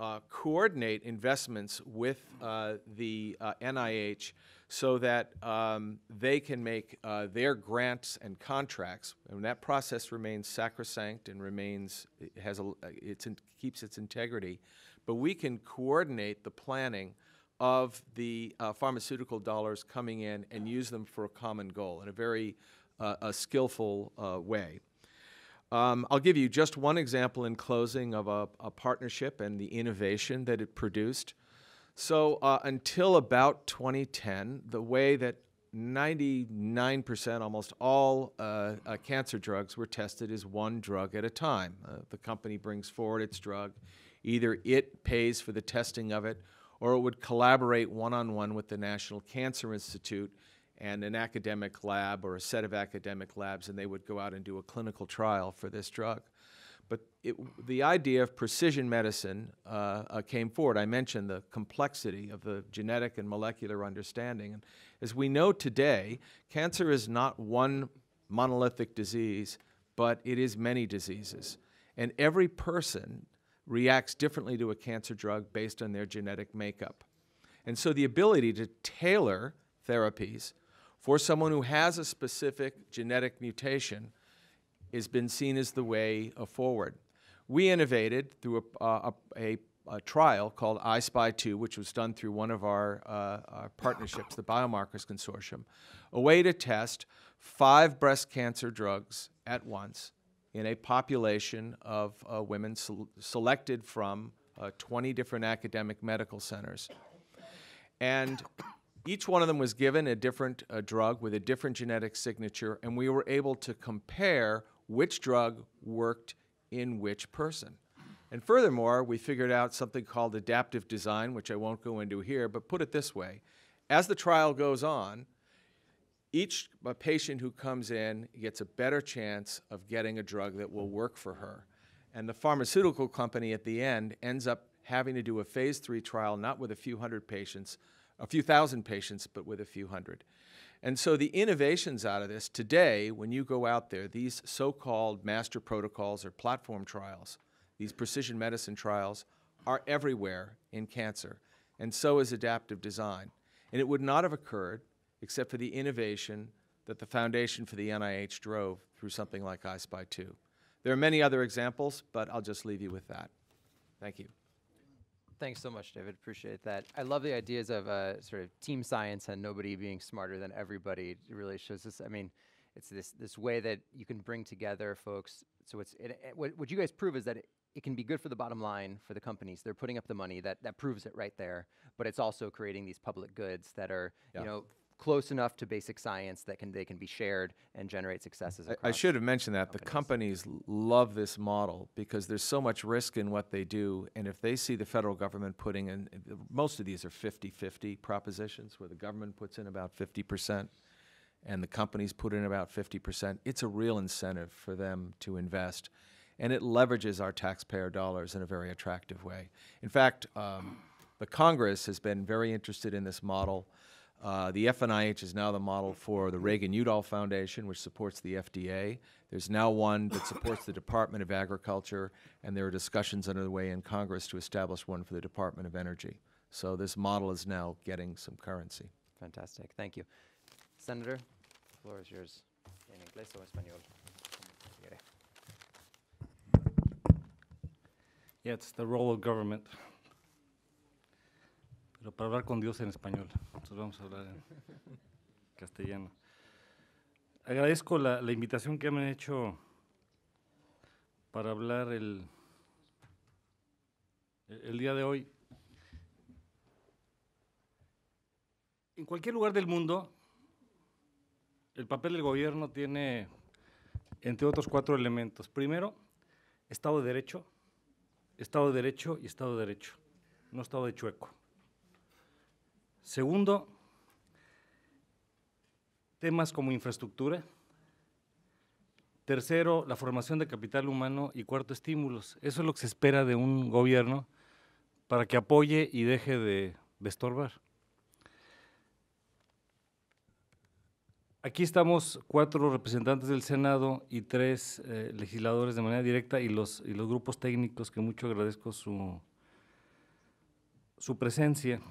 uh, coordinate investments with uh, the uh, NIH so that um, they can make uh, their grants and contracts. And that process remains sacrosanct and remains it has a, it's in, keeps its integrity. But we can coordinate the planning of the uh, pharmaceutical dollars coming in and use them for a common goal in a very uh, a skillful way. Um, I'll give you just one example in closing of a, a partnership and the innovation that it produced. So, uh, until about 2010, the way that 99%, almost all uh, uh, cancer drugs were tested is one drug at a time. Uh, the company brings forward its drug. Either it pays for the testing of it, or it would collaborate one on one with the National Cancer Institute and an academic lab or a set of academic labs, and they would go out and do a clinical trial for this drug. But it, the idea of precision medicine uh, uh, came forward. I mentioned the complexity of the genetic and molecular understanding. And as we know today, cancer is not one monolithic disease, but it is many diseases. And every person reacts differently to a cancer drug based on their genetic makeup. And so the ability to tailor therapies for someone who has a specific genetic mutation has been seen as the way forward. We innovated through a, a, a, a trial called ispy 2, which was done through one of our, uh, our partnerships, the Biomarkers Consortium, a way to test five breast cancer drugs at once in a population of uh, women selected from uh, 20 different academic medical centers. And each one of them was given a different uh, drug with a different genetic signature, and we were able to compare which drug worked in which person. And furthermore, we figured out something called adaptive design, which I won't go into here, but put it this way. As the trial goes on, each patient who comes in gets a better chance of getting a drug that will work for her. And the pharmaceutical company at the end ends up having to do a phase three trial, not with a few hundred patients, a few thousand patients, but with a few hundred. And so the innovations out of this today, when you go out there, these so called master protocols or platform trials, these precision medicine trials, are everywhere in cancer. And so is adaptive design. And it would not have occurred except for the innovation that the foundation for the NIH drove through something like I Spy 2. There are many other examples, but I'll just leave you with that. Thank you. Thanks so much, David. Appreciate that. I love the ideas of uh, sort of team science and nobody being smarter than everybody. It really shows this. I mean, it's this this way that you can bring together folks. So it's it, it, what, what you guys prove is that it, it can be good for the bottom line for the companies. They're putting up the money that that proves it right there. But it's also creating these public goods that are yeah. you know close enough to basic science that can they can be shared and generate successes. I, I should have mentioned that companies. the companies love this model because there's so much risk in what they do, and if they see the federal government putting in, most of these are 50-50 propositions where the government puts in about 50 percent and the companies put in about 50 percent. It's a real incentive for them to invest. And it leverages our taxpayer dollars in a very attractive way. In fact, um, the Congress has been very interested in this model. Uh, the FNIH is now the model for the Reagan Udall Foundation, which supports the FDA. There's now one that supports the Department of Agriculture, and there are discussions underway in Congress to establish one for the Department of Energy. So this model is now getting some currency. Fantastic. Thank you. Senator, the floor is yours in English or español. Yeah, it's the role of government. Pero para hablar con Dios en español, entonces vamos a hablar en castellano. Agradezco la, invitación que me han hecho para hablar el, el día de hoy. En cualquier lugar del mundo, el papel del gobierno tiene, entre otros, cuatro elementos. Primero, Estado de Derecho, Estado de Derecho y Estado de Derecho, no Estado de Chueco. Segundo, temas como infraestructura. Tercero, la formación de capital humano. Y cuarto, estímulos. Eso es lo que se espera de un gobierno para que apoye y deje de, estorbar. Aquí estamos cuatro representantes del Senado y tres eh, legisladores de manera directa y los, y los grupos técnicos que mucho agradezco su, su presencia.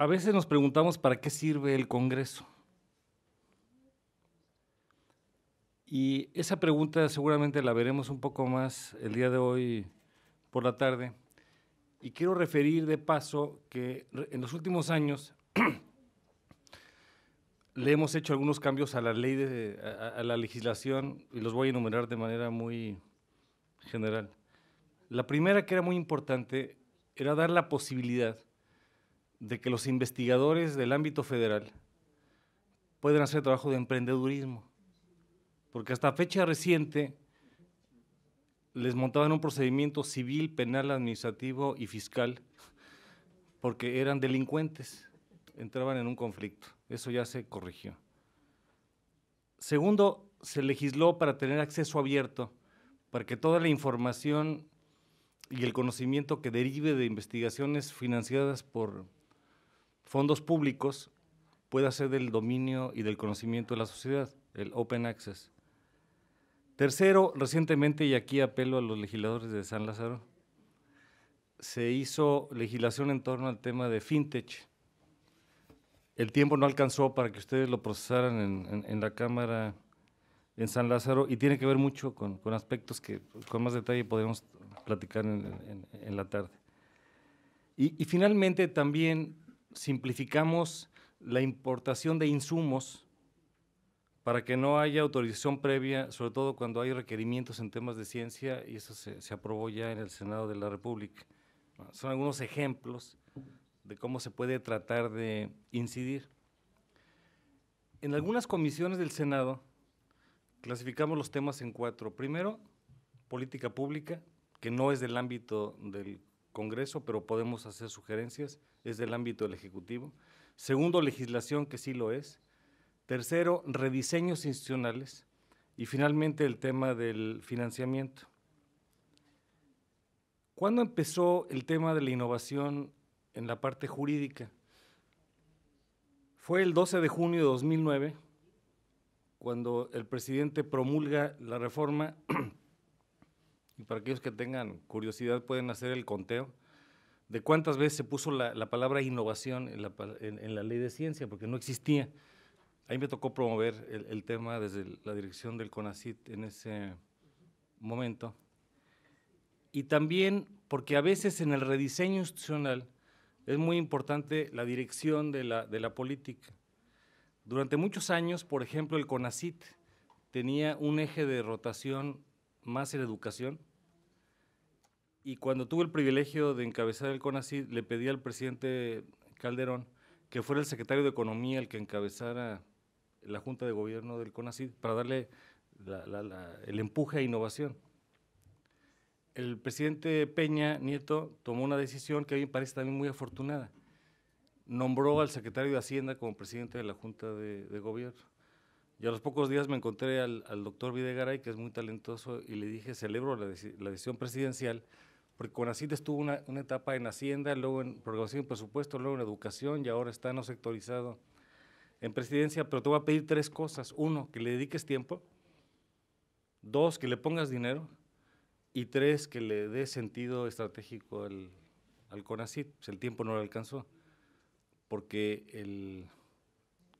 A veces nos preguntamos para qué sirve el Congreso. Y esa pregunta seguramente la veremos un poco más el día de hoy por la tarde. Y quiero referir de paso que en los últimos años le hemos hecho algunos cambios a la ley, a, la legislación, y los voy a enumerar de manera muy general. La primera que era muy importante era dar la posibilidad de que los investigadores del ámbito federal pueden hacer trabajo de emprendedurismo, porque hasta fecha reciente les montaban un procedimiento civil, penal, administrativo y fiscal, porque eran delincuentes, entraban en un conflicto. Eso ya se corrigió. Segundo, se legisló para tener acceso abierto, para que toda la información y el conocimiento que derive de investigaciones financiadas por, fondos públicos pueda ser del dominio y del conocimiento de la sociedad, el open access. Tercero, recientemente, y aquí apelo a los legisladores de San Lázaro, se hizo legislación en torno al tema de fintech. El tiempo no alcanzó para que ustedes lo procesaran en, la Cámara en San Lázaro y tiene que ver mucho con, aspectos que con más detalle podemos platicar en, la tarde. y, finalmente también simplificamos la importación de insumos para que no haya autorización previa, sobre todo cuando hay requerimientos en temas de ciencia, y eso se, aprobó ya en el Senado de la República. Son algunos ejemplos de cómo se puede tratar de incidir. En algunas comisiones del Senado clasificamos los temas en cuatro. Primero, política pública, que no es del ámbito del Congreso, pero podemos hacer sugerencias, es del ámbito del Ejecutivo. Segundo, legislación, que sí lo es. Tercero, rediseños institucionales. Y finalmente, el tema del financiamiento. ¿Cuándo empezó el tema de la innovación en la parte jurídica? Fue el 12 de junio de 2009, cuando el presidente promulga la reforma y para aquellos que tengan curiosidad pueden hacer el conteo de cuántas veces se puso la, palabra innovación en la, ley de ciencia, porque no existía. Ahí me tocó promover el, tema desde la dirección del CONACIT en ese momento. Y también porque a veces en el rediseño institucional es muy importante la dirección de la, de la política. Durante muchos años, por ejemplo, el CONACIT tenía un eje de rotación más en educación, y cuando tuve el privilegio de encabezar el CONACYT, le pedí al presidente Calderón que fuera el secretario de Economía el que encabezara la Junta de Gobierno del CONACYT para darle el empuje a innovación. El presidente Peña Nieto tomó una decisión que a mí me parece también muy afortunada. Nombró al secretario de Hacienda como presidente de la Junta de, Gobierno. Y a los pocos días me encontré al, doctor Videgaray, que es muy talentoso, y le dije, celebro la, la decisión presidencial, porque CONACIT estuvo una, etapa en Hacienda, luego en Programación y Presupuesto, luego en Educación y ahora está no sectorizado en Presidencia, pero te voy a pedir tres cosas. Uno, que le dediques tiempo. Dos, que le pongas dinero. Y tres, que le dé sentido estratégico al, al CONACIT. Pues el tiempo no lo alcanzó, porque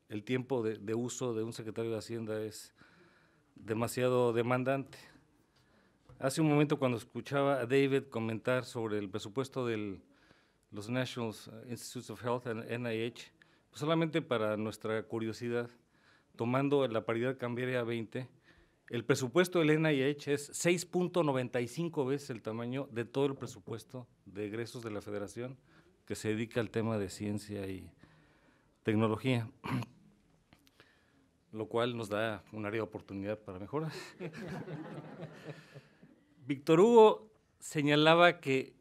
el, tiempo de, de uso de un secretario de Hacienda es demasiado demandante. Hace un momento cuando escuchaba a David comentar sobre el presupuesto de los National Institutes of Health, NIH, pues solamente para nuestra curiosidad, tomando la paridad cambiaria a 20, el presupuesto del NIH es 6.95 veces el tamaño de todo el presupuesto de egresos de la federación que se dedica al tema de ciencia y tecnología, lo cual nos da un área de oportunidad para mejoras. Víctor Hugo señalaba que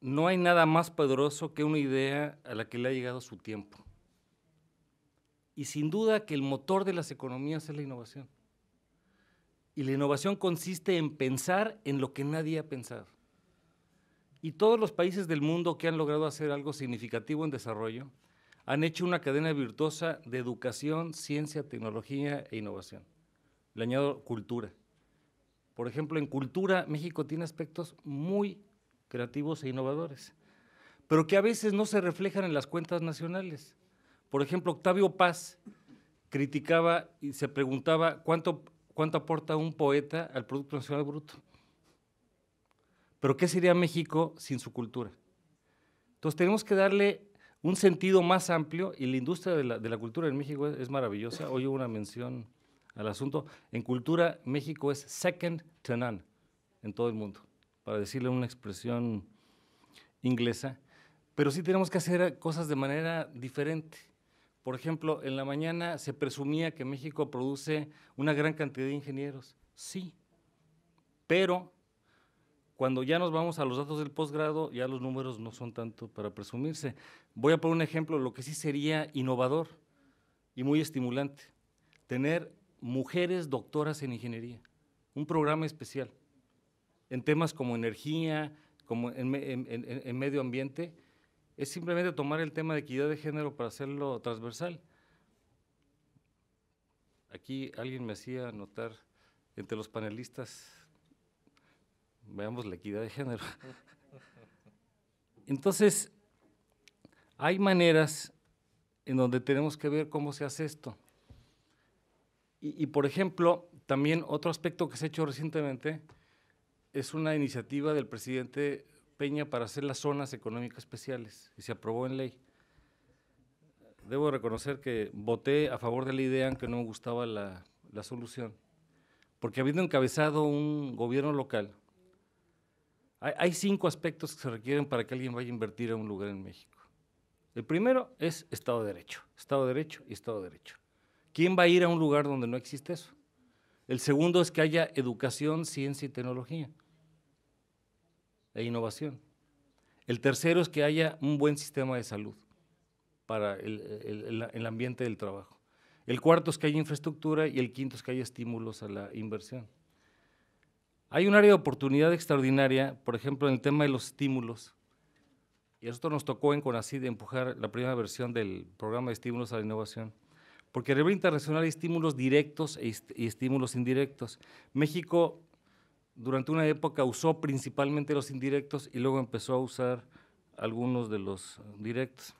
no hay nada más poderoso que una idea a la que le ha llegado su tiempo. Y sin duda que el motor de las economías es la innovación. Y la innovación consiste en pensar en lo que nadie ha pensado. Y todos los países del mundo que han logrado hacer algo significativo en desarrollo han hecho una cadena virtuosa de educación, ciencia, tecnología e innovación. Le añado cultura. Por ejemplo, en cultura, México tiene aspectos muy creativos e innovadores, pero que a veces no se reflejan en las cuentas nacionales. Por ejemplo, Octavio Paz criticaba y se preguntaba cuánto, cuánto aporta un poeta al Producto Nacional Bruto. Pero ¿qué sería México sin su cultura? Entonces tenemos que darle un sentido más amplio y la industria de la, cultura en México es, maravillosa. Hoy hubo una mención al asunto. En cultura, México es second to none en todo el mundo, para decirle una expresión inglesa. Pero sí tenemos que hacer cosas de manera diferente. Por ejemplo, en la mañana se presumía que México produce una gran cantidad de ingenieros. Sí, pero cuando ya nos vamos a los datos del posgrado, ya los números no son tanto para presumirse. Voy a poner un ejemplo, lo que sí sería innovador y muy estimulante, tener mujeres doctoras en ingeniería, un programa especial en temas como energía, como en, en, medio ambiente, es simplemente tomar el tema de equidad de género para hacerlo transversal. Aquí alguien me hacía notar entre los panelistas, veamos la equidad de género. Entonces, hay maneras en donde tenemos que ver cómo se hace esto. Y, por ejemplo, también otro aspecto que se ha hecho recientemente es una iniciativa del presidente Peña para hacer las zonas económicas especiales y se aprobó en ley. Debo reconocer que voté a favor de la idea, aunque no me gustaba la, solución, porque habiendo encabezado un gobierno local, hay, cinco aspectos que se requieren para que alguien vaya a invertir en un lugar en México. El primero es Estado de Derecho, Estado de Derecho y Estado de Derecho. ¿Quién va a ir a un lugar donde no existe eso? El segundo es que haya educación, ciencia y tecnología e innovación. El tercero es que haya un buen sistema de salud para el, ambiente del trabajo. El cuarto es que haya infraestructura y el quinto es que haya estímulos a la inversión. Hay un área de oportunidad extraordinaria, por ejemplo, en el tema de los estímulos. Y a nos tocó en CONACID empujar la primera versión del programa de estímulos a la innovación porque a nivel internacional hay estímulos directos e y estímulos indirectos. México durante una época usó principalmente los indirectos y luego empezó a usar algunos de los directos.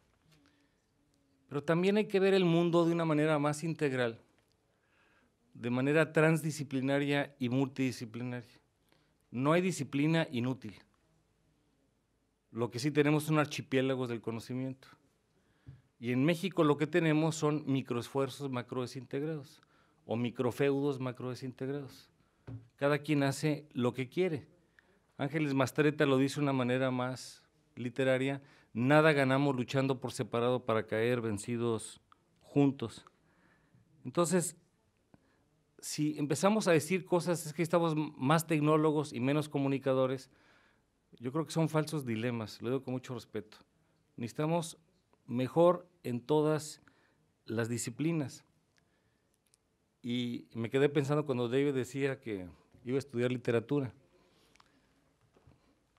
Pero también hay que ver el mundo de una manera más integral, de manera transdisciplinaria y multidisciplinaria. No hay disciplina inútil. Lo que sí tenemos son archipiélagos del conocimiento. Y en México lo que tenemos son microesfuerzos macro desintegrados o microfeudos macro desintegrados. Cada quien hace lo que quiere. Ángeles Mastreta lo dice de una manera más literaria, nada ganamos luchando por separado para caer vencidos juntos. Entonces, si empezamos a decir cosas, es que estamos más tecnólogos y menos comunicadores, yo creo que son falsos dilemas, lo digo con mucho respeto. Necesitamos mejor en todas las disciplinas. Y me quedé pensando cuando David decía que iba a estudiar literatura.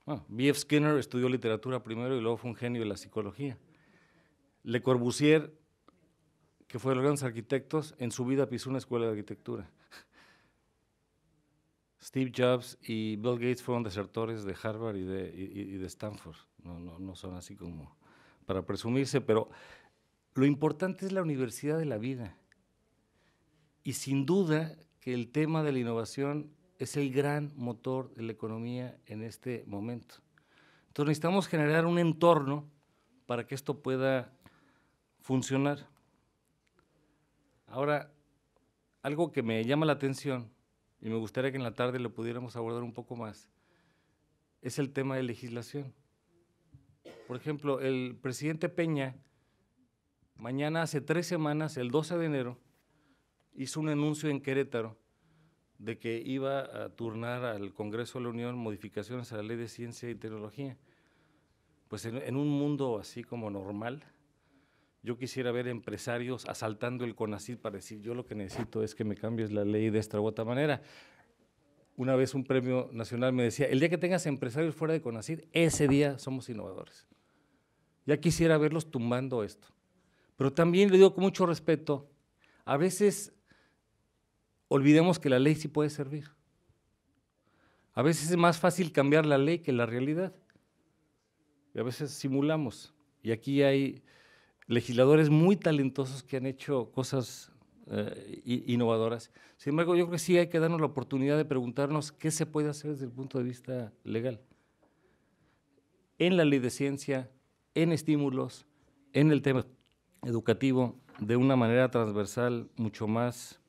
Bueno, B.F. Skinner estudió literatura primero y luego fue un genio de la psicología. Le Corbusier, que fue de los grandes arquitectos, en su vida pisó una escuela de arquitectura. Steve Jobs y Bill Gates fueron desertores de Harvard y de, Stanford. no son así como para presumirse, pero lo importante es la universidad de la vida. Y sin duda que el tema de la innovación es el gran motor de la economía en este momento. Entonces necesitamos generar un entorno para que esto pueda funcionar. Ahora, algo que me llama la atención y me gustaría que en la tarde lo pudiéramos abordar un poco más, es el tema de legislación. Por ejemplo, el presidente Peña, mañana hace tres semanas, el 12 de enero, hizo un anuncio en Querétaro de que iba a turnar al Congreso de la Unión modificaciones a la ley de ciencia y tecnología. Pues en, un mundo así como normal, yo quisiera ver empresarios asaltando el CONACID para decir, yo lo que necesito es que me cambies la ley de esta u otra manera una vez un premio nacional me decía, el día que tengas empresarios fuera de Conacid, ese día somos innovadores. Ya quisiera verlos tumbando esto. Pero también le digo con mucho respeto, a veces olvidemos que la ley sí puede servir. A veces es más fácil cambiar la ley que la realidad. Y a veces simulamos. Y aquí hay legisladores muy talentosos que han hecho cosas eh, innovadoras. Sin embargo, yo creo que sí hay que darnos la oportunidad de preguntarnos qué se puede hacer desde el punto de vista legal. En la ley de ciencia, en estímulos, en el tema educativo, de una manera transversal mucho más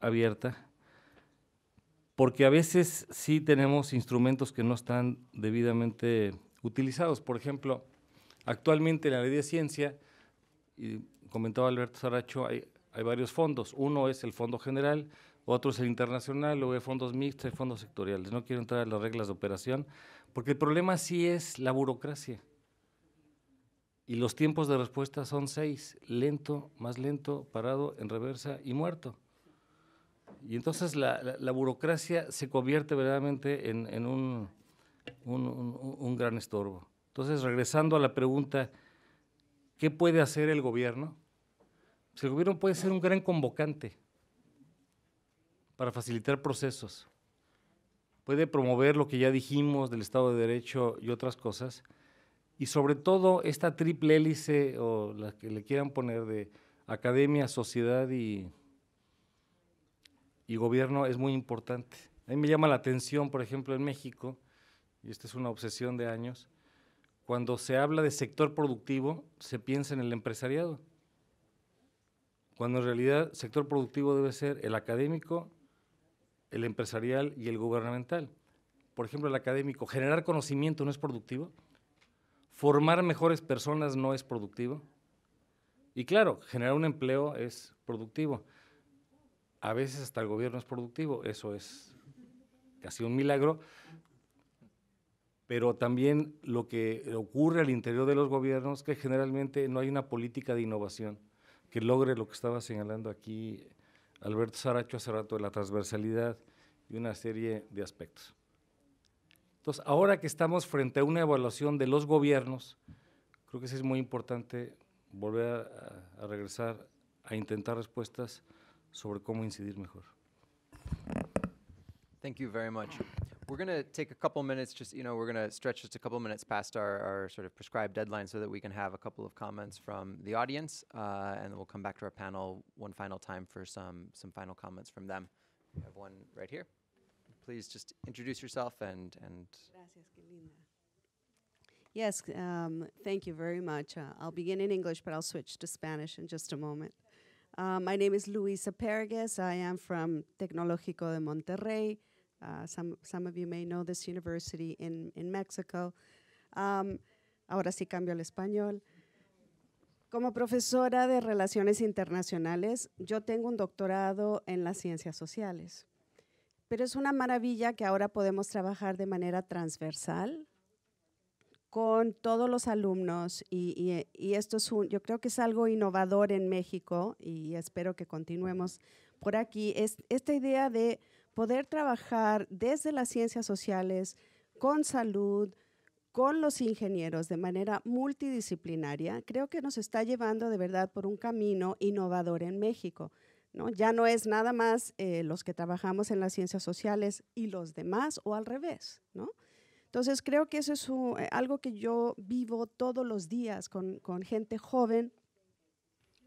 abierta, porque a veces sí tenemos instrumentos que no están debidamente utilizados. Por ejemplo, actualmente en la ley de ciencia, y comentaba Alberto Saracho, hay hay varios fondos. Uno es el Fondo General, otro es el Internacional, luego hay fondos mixtos, hay fondos sectoriales. No quiero entrar en las reglas de operación, porque el problema sí es la burocracia. Y los tiempos de respuesta son seis, lento, más lento, parado, en reversa y muerto. Y entonces la, burocracia se convierte verdaderamente en, un gran estorbo. Entonces, regresando a la pregunta, ¿qué puede hacer el gobierno? el gobierno puede ser un gran convocante para facilitar procesos. Puede promover lo que ya dijimos del Estado de Derecho y otras cosas. Y sobre todo esta triple hélice o la que le quieran poner de academia, sociedad y, y gobierno es muy importante. A mí me llama la atención, por ejemplo, en México, y esta es una obsesión de años, cuando se habla de sector productivo, se piensa en el empresariado cuando en realidad el sector productivo debe ser el académico, el empresarial y el gubernamental. Por ejemplo, el académico, generar conocimiento no es productivo, formar mejores personas no es productivo. Y claro, generar un empleo es productivo. A veces hasta el gobierno es productivo, eso es casi un milagro, pero también lo que ocurre al interior de los gobiernos, es que generalmente no hay una política de innovación que logre lo que estaba señalando aquí Alberto Saracho hace rato de la transversalidad y una serie de aspectos. Entonces, ahora que estamos frente a una evaluación de los gobiernos, creo que es muy importante volver a, regresar a intentar respuestas sobre cómo incidir mejor. Thank We're going to take a couple minutes, just, you know, we're going to stretch just a couple minutes past our, our, sort of prescribed deadline so that we can have a couple of comments from the audience, uh, and then we'll come back to our panel one final time for some, some final comments from them. We have one right here. Please just introduce yourself and... and Gracias, qué linda. Yes, um, thank you very much. Uh, I'll begin in English, but I'll switch to Spanish in just a moment. Uh, my name is Luisa Pergues. I am from Tecnológico de Monterrey. Uh, some, some of you may know this university in, in Mexico. Um, ahora sí cambio al español. Como profesora de Relaciones Internacionales, yo tengo un doctorado en las ciencias sociales. Pero es una maravilla que ahora podemos trabajar de manera transversal con todos los alumnos y, y, y, esto es un, yo creo que es algo innovador en México y espero que continuemos por aquí. Es esta idea de poder trabajar desde las ciencias sociales, con salud, con los ingenieros de manera multidisciplinaria, creo que nos está llevando de verdad por un camino innovador en México. ¿no? Ya no es nada más eh, los que trabajamos en las ciencias sociales y los demás o al revés. ¿no? Entonces creo que eso es eh, algo que yo vivo todos los días con gente joven,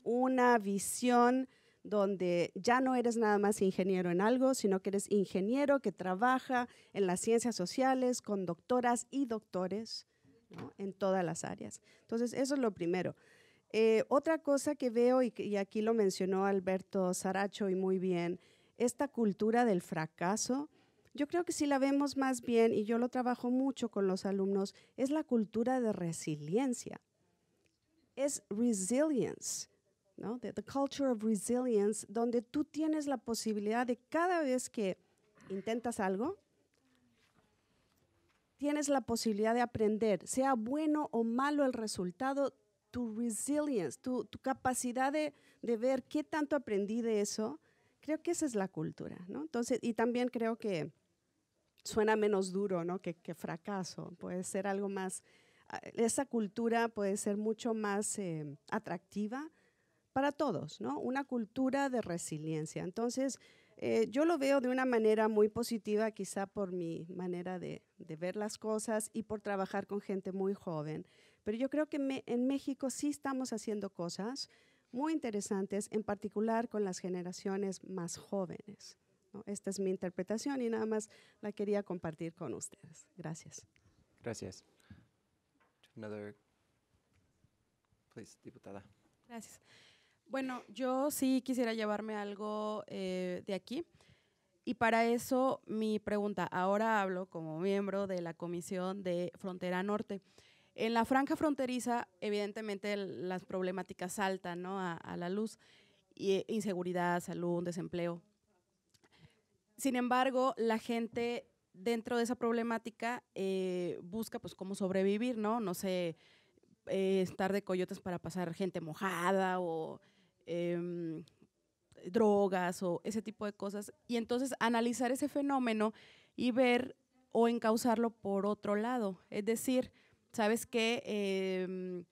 una visión donde ya no eres nada más ingeniero en algo, sino que eres ingeniero que trabaja en las ciencias sociales con doctoras y doctores en todas las áreas. Entonces, eso es lo primero. Eh, otra cosa que veo, y, y, aquí lo mencionó Alberto Saracho y muy bien, esta cultura del fracaso, yo creo que si la vemos más bien, y yo lo trabajo mucho con los alumnos, es la cultura de resiliencia. Es resilience. The, culture of resilience, donde tú tienes la posibilidad de cada vez que intentas algo, tienes la posibilidad de aprender, sea bueno o malo el resultado, tu resilience, tu, tu capacidad de, de, ver qué tanto aprendí de eso, creo que esa es la cultura, Entonces, y también creo que suena menos duro, ¿no? Que, que fracaso, puede ser algo más, ah, esa cultura puede ser mucho más eh, atractiva para todos, ¿no? Una cultura de resiliencia. Entonces, eh, yo lo veo de una manera muy positiva, quizá por mi manera de, ver las cosas y por trabajar con gente muy joven. Pero yo creo que en México sí estamos haciendo cosas muy interesantes, en particular con las generaciones más jóvenes. Esta es mi interpretación y nada más la quería compartir con ustedes. Gracias. Gracias. Another, please, diputada. Gracias. Bueno, yo sí quisiera llevarme algo eh, de aquí. Y para eso mi pregunta, ahora hablo como miembro de la Comisión de Frontera Norte. En la franja fronteriza, evidentemente las problemáticas saltan ¿no? a, la luz, y, inseguridad, salud, desempleo. Sin embargo, la gente dentro de esa problemática eh, busca pues cómo sobrevivir, ¿no? No sé, eh, estar de coyotes para pasar gente mojada o Em, drogas o ese tipo de cosas. Y entonces analizar ese fenómeno y ver o encauzarlo por otro lado. Es decir, sabes que em,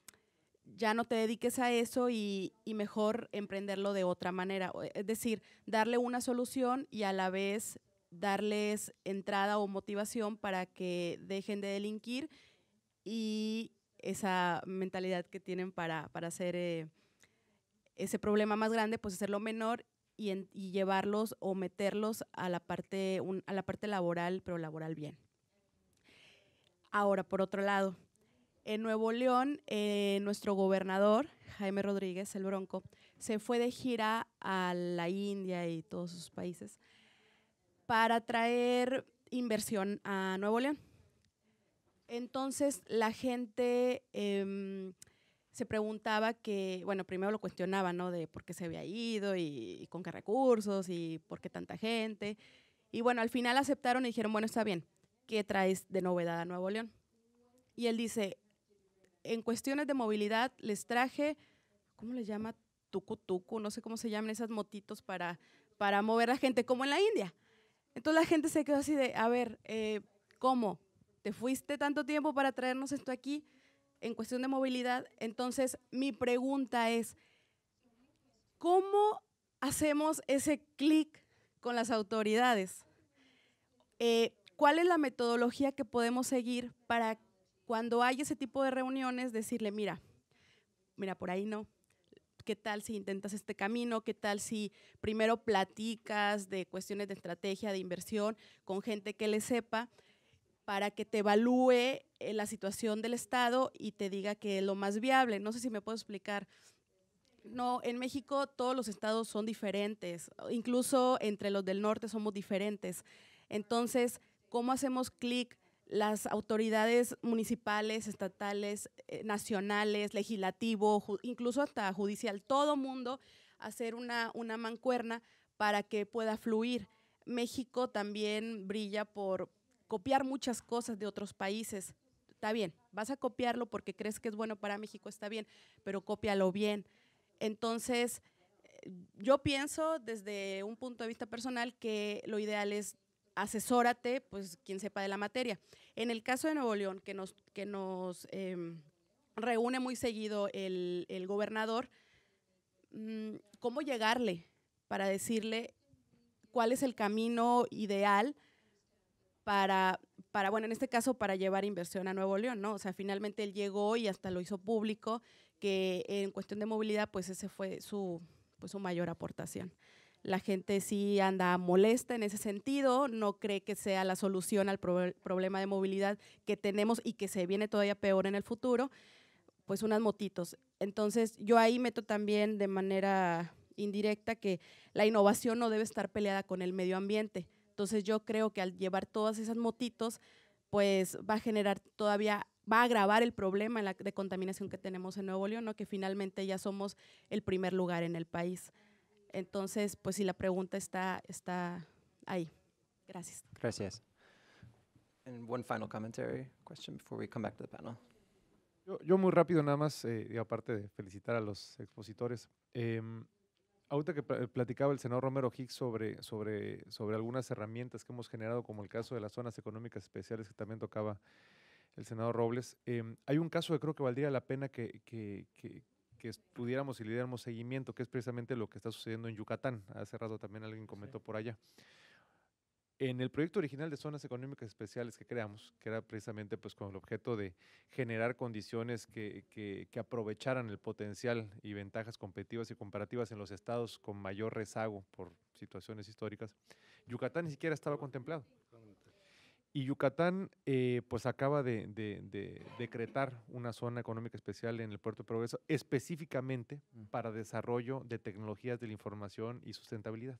ya no te dediques a eso y, mejor emprenderlo de otra manera. Es decir, darle una solución y a la vez darles entrada o motivación para que dejen de delinquir y esa mentalidad que tienen para, para hacer eh, ese problema más grande, pues hacerlo menor y, llevarlos o meterlos a la, parte, a la parte laboral, pero laboral bien. Ahora, por otro lado, en Nuevo León, eh, nuestro gobernador, Jaime Rodríguez, el Bronco, se fue de gira a la India y todos sus países para traer inversión a Nuevo León. Entonces, la gente... Em, se preguntaba que, bueno, primero lo cuestionaba, ¿no? De por qué se había ido y, con qué recursos y por qué tanta gente. Y bueno, al final aceptaron y dijeron, bueno, está bien, ¿qué traes de novedad a Nuevo León? Y él dice, en cuestiones de movilidad les traje, ¿cómo le llama? Tucu no sé cómo se llaman esas motitos para, para mover a la gente, como en la India. Entonces la gente se quedó así de, a ver, eh, ¿cómo? ¿Te fuiste tanto tiempo para traernos esto aquí? en cuestión de movilidad. Entonces, mi pregunta es, ¿cómo hacemos ese clic con las autoridades? Eh, ¿Cuál es la metodología que podemos seguir para cuando hay ese tipo de reuniones decirle, mira, mira, por ahí no, ¿Qué tal si intentas este camino? ¿Qué tal si primero platicas de cuestiones de estrategia, de inversión, con gente que le sepa? para que te evalúe eh, la situación del Estado y te diga que es lo más viable. No sé si me puedo explicar. No, en México todos los estados son diferentes, incluso entre los del norte somos diferentes. Entonces, ¿cómo hacemos clic las autoridades municipales, estatales, eh, nacionales, legislativo, incluso hasta judicial, todo mundo, hacer una, una mancuerna para que pueda fluir? México también brilla por, copiar muchas cosas de otros países. Está bien, vas a copiarlo porque crees que es bueno para México, está bien, pero cópialo bien. Entonces, eh, yo pienso desde un punto de vista personal que lo ideal es asesórate, pues quien sepa de la materia. En el caso de Nuevo León, que nos, que nos em, reúne muy seguido el, el, gobernador, mm, ¿cómo llegarle para decirle cuál es el camino ideal para, para, bueno, en este caso, para llevar inversión a Nuevo León, ¿no? O sea, finalmente él llegó y hasta lo hizo público, que en cuestión de movilidad, pues ese fue su, pues, mayor aportación. La gente sí anda molesta en ese sentido, no cree que sea la solución al problema de movilidad que tenemos y que se viene todavía peor en el futuro, pues unas motitos. Entonces, yo ahí meto también de manera indirecta que la innovación no debe estar peleada con el medio ambiente. Entonces yo creo que al llevar todas esas motitos, pues va a generar todavía va a agravar el problema de contaminación que tenemos en Nuevo León, ¿no? que finalmente ya somos el primer lugar en el país. Entonces, pues si la pregunta está, está ahí. Gracias. Gracias. And one final commentary question before we come back to panel. Yo, muy rápido nada más, eh, aparte de felicitar a los expositores, em, Ahorita que eh, platicaba el senador Romero Hicks sobre, sobre, sobre algunas herramientas que hemos generado, como el caso de las zonas económicas especiales que también tocaba el senador Robles, em, hay un caso que creo que valdría la pena que, que, estudiáramos y le diéramos seguimiento, que es precisamente lo que está sucediendo en Yucatán. Hace rato también alguien comentó por allá. En el proyecto original de zonas económicas especiales que creamos, que era precisamente pues, con el objeto de generar condiciones que, aprovecharan el potencial y ventajas competitivas y comparativas en los estados con mayor rezago por situaciones históricas, Yucatán ni siquiera estaba contemplado. Y Yucatán eh, pues acaba de, decretar una zona económica especial en el puerto Progreso específicamente mm. para desarrollo de tecnologías de la información y sustentabilidad.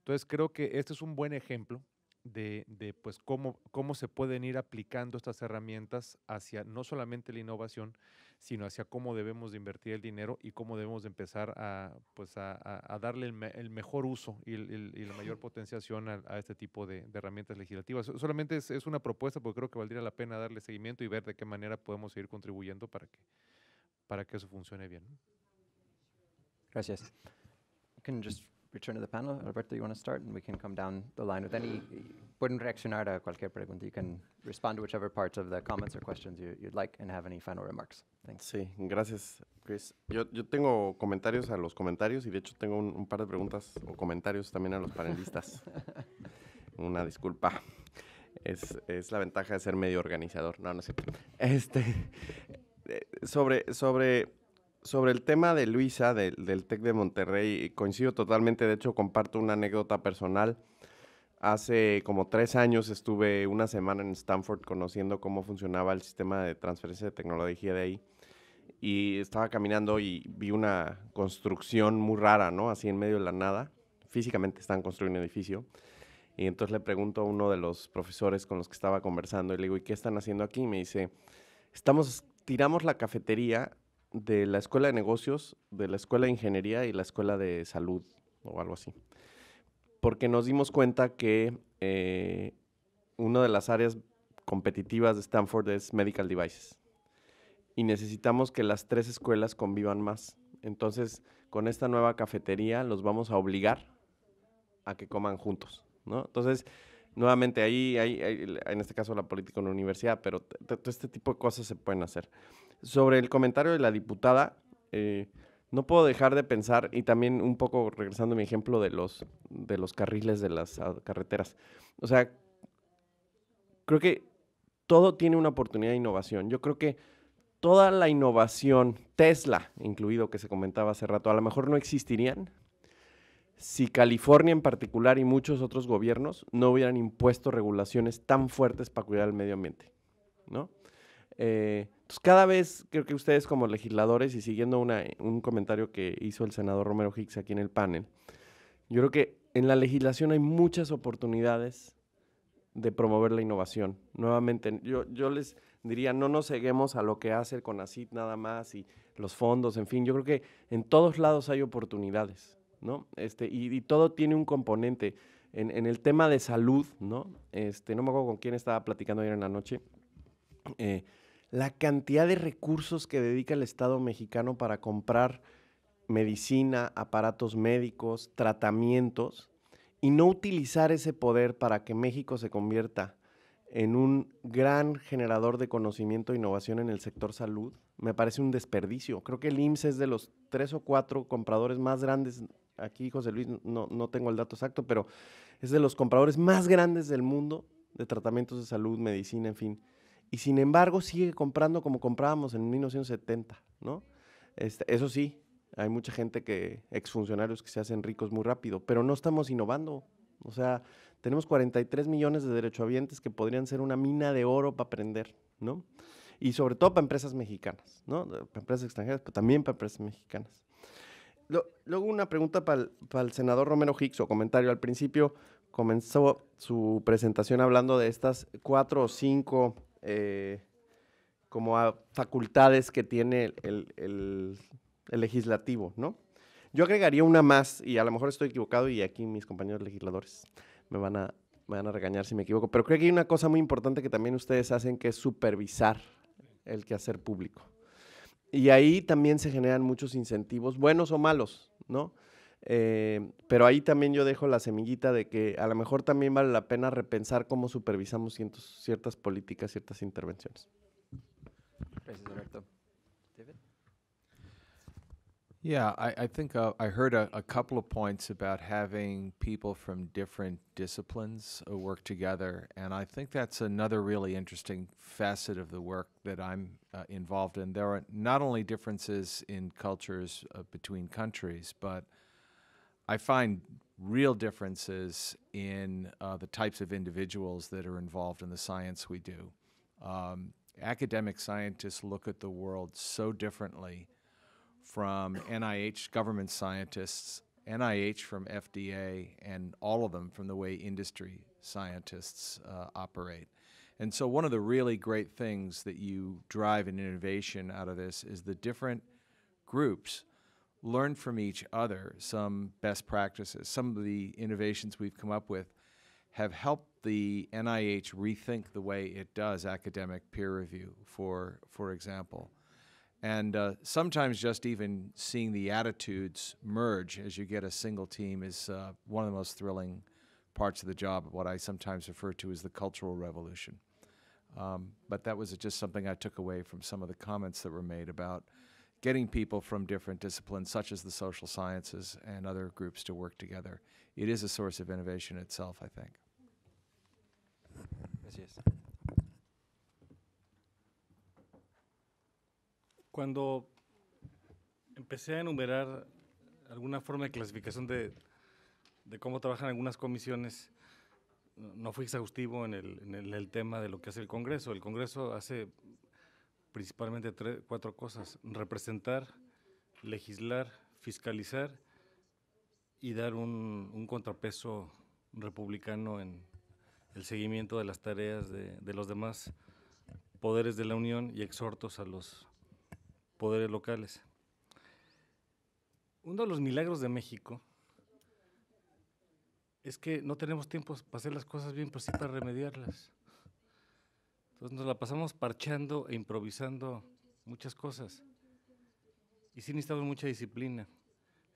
Entonces creo que este es un buen ejemplo de, de, pues cómo, cómo se pueden ir aplicando estas herramientas hacia no solamente la innovación, sino hacia cómo debemos de invertir el dinero y cómo debemos empezar a, pues a, darle el, mejor uso y, la mayor potenciación a, este tipo de, herramientas legislativas. Solamente es, una propuesta porque creo que valdría la pena darle seguimiento y ver de qué manera podemos seguir contribuyendo para que, para que eso funcione bien. Gracias return to the panel. Alberto, you want to start? And we can come down the line with any. Pueden reaccionar a cualquier pregunta. You can respond to whichever parts of the comments or questions you, you'd like and have any final remarks. Thanks. Sí, gracias, Chris. Yo, yo tengo comentarios a los comentarios y de hecho tengo un, un par de preguntas o comentarios también a los panelistas. Una disculpa. Es, es, la ventaja de ser medio organizador. No, no sé. Este, eh, sobre, sobre sobre el tema de Luisa, del TEC de Monterrey, coincido totalmente, de hecho comparto una anécdota personal. Hace como tres años estuve una semana en Stanford conociendo cómo funcionaba el sistema de transferencia de tecnología de ahí. Y estaba caminando y vi una construcción muy rara, ¿no? Así en medio de la nada. Físicamente están construyendo un edificio. Y entonces le pregunto a uno de los profesores con los que estaba conversando y le digo, ¿y qué están haciendo aquí? Y me dice, estamos, tiramos la cafetería de la Escuela de Negocios, de la Escuela de Ingeniería y la Escuela de Salud o algo así. Porque nos dimos cuenta que eh, una de las áreas competitivas de Stanford es Medical Devices. Y necesitamos que las tres escuelas convivan más. Entonces, con esta nueva cafetería los vamos a obligar a que coman juntos. Entonces, nuevamente, ahí, ahí, en este caso la política en la universidad, pero todo este tipo de cosas se pueden hacer sobre el comentario de la diputada, eh, no puedo dejar de pensar, y también un poco regresando a mi ejemplo de los, de los carriles de las ah, carreteras. O sea, creo que todo tiene una oportunidad de innovación. Yo creo que toda la innovación, Tesla incluido, que se comentaba hace rato, a lo mejor no existirían si California en particular y muchos otros gobiernos no hubieran impuesto regulaciones tan fuertes para cuidar el medio ambiente, ¿no? Eh, pues, cada vez creo que ustedes como legisladores y siguiendo un comentario que hizo el senador Romero Hicks aquí en el panel, yo creo que en la legislación hay muchas oportunidades de promover la innovación. Nuevamente, yo, yo les diría, no nos ceguemos a lo que hace el CONACIT nada más y los fondos, en fin, yo creo que en todos lados hay oportunidades, ¿no? Este, y, todo tiene un componente. En, el tema de salud, ¿no? Este, no me acuerdo con quién estaba platicando ayer en la noche, eh, la cantidad de recursos que dedica el Estado mexicano para comprar medicina, aparatos médicos, tratamientos, y no utilizar ese poder para que México se convierta en un gran generador de conocimiento e innovación en el sector salud, me parece un desperdicio. Creo que el IMSS es de los tres o cuatro compradores más grandes, aquí José Luis, no, no tengo el dato exacto, pero es de los compradores más grandes del mundo de tratamientos de salud, medicina, en fin y sin embargo sigue comprando como comprábamos en 1970, ¿no? Este, eso sí, hay mucha gente que, exfuncionarios que se hacen ricos muy rápido, pero no estamos innovando. O sea, tenemos 43 millones de derechohabientes que podrían ser una mina de oro para aprender, ¿no? Y sobre todo para empresas mexicanas, ¿no? Para empresas extranjeras, pero también para empresas mexicanas. luego una pregunta para el, para el senador Romero Hicks o comentario. Al principio comenzó su presentación hablando de estas cuatro o cinco eh, como a facultades que tiene el, legislativo, ¿no? Yo agregaría una más, y a lo mejor estoy equivocado y aquí mis compañeros legisladores me van a, me van a regañar si me equivoco, pero creo que hay una cosa muy importante que también ustedes hacen, que es supervisar el quehacer público. Y ahí también se generan muchos incentivos, buenos o malos, ¿no? Eh, pero ahí también yo dejo la semillita de que a lo mejor también vale la pena repensar cómo supervisamos cientos, ciertas políticas, ciertas intervenciones. Gracias, Roberto. David? Yeah, I, I think uh, I heard a, a, couple of points about having people from different disciplines uh, work together, and I think that's another really interesting facet of the work that I'm uh, involved in. There are not only differences in cultures uh, between countries, but I find real differences in uh, the types of individuals that are involved in the science we do. Um, academic scientists look at the world so differently from NIH government scientists, NIH from FDA, and all of them from the way industry scientists uh, operate. And so, one of the really great things that you drive in innovation out of this is the different groups learn from each other some best practices. Some of the innovations we've come up with have helped the NIH rethink the way it does academic peer review, for, for example. And uh, sometimes just even seeing the attitudes merge as you get a single team is uh, one of the most thrilling parts of the job, what I sometimes refer to as the cultural revolution. Um, but that was just something I took away from some of the comments that were made about getting people from different disciplines, such as the social sciences and other groups, to work together. It is a source of innovation itself, I think. Cuando empecé a enumerar alguna forma de clasificación de, de cómo trabajan algunas comisiones, no fui exhaustivo en el, en el, en el tema de lo que hace el Congreso. El Congreso hace principalmente cuatro cosas, representar, legislar, fiscalizar y dar un, contrapeso republicano en el seguimiento de las tareas de, de los demás poderes de la Unión y exhortos a los poderes locales. Uno de los milagros de México es que no tenemos tiempo para hacer las cosas bien, pero sí para remediarlas. Entonces nos la pasamos parchando e improvisando muchas cosas. Y sin necesitamos mucha disciplina.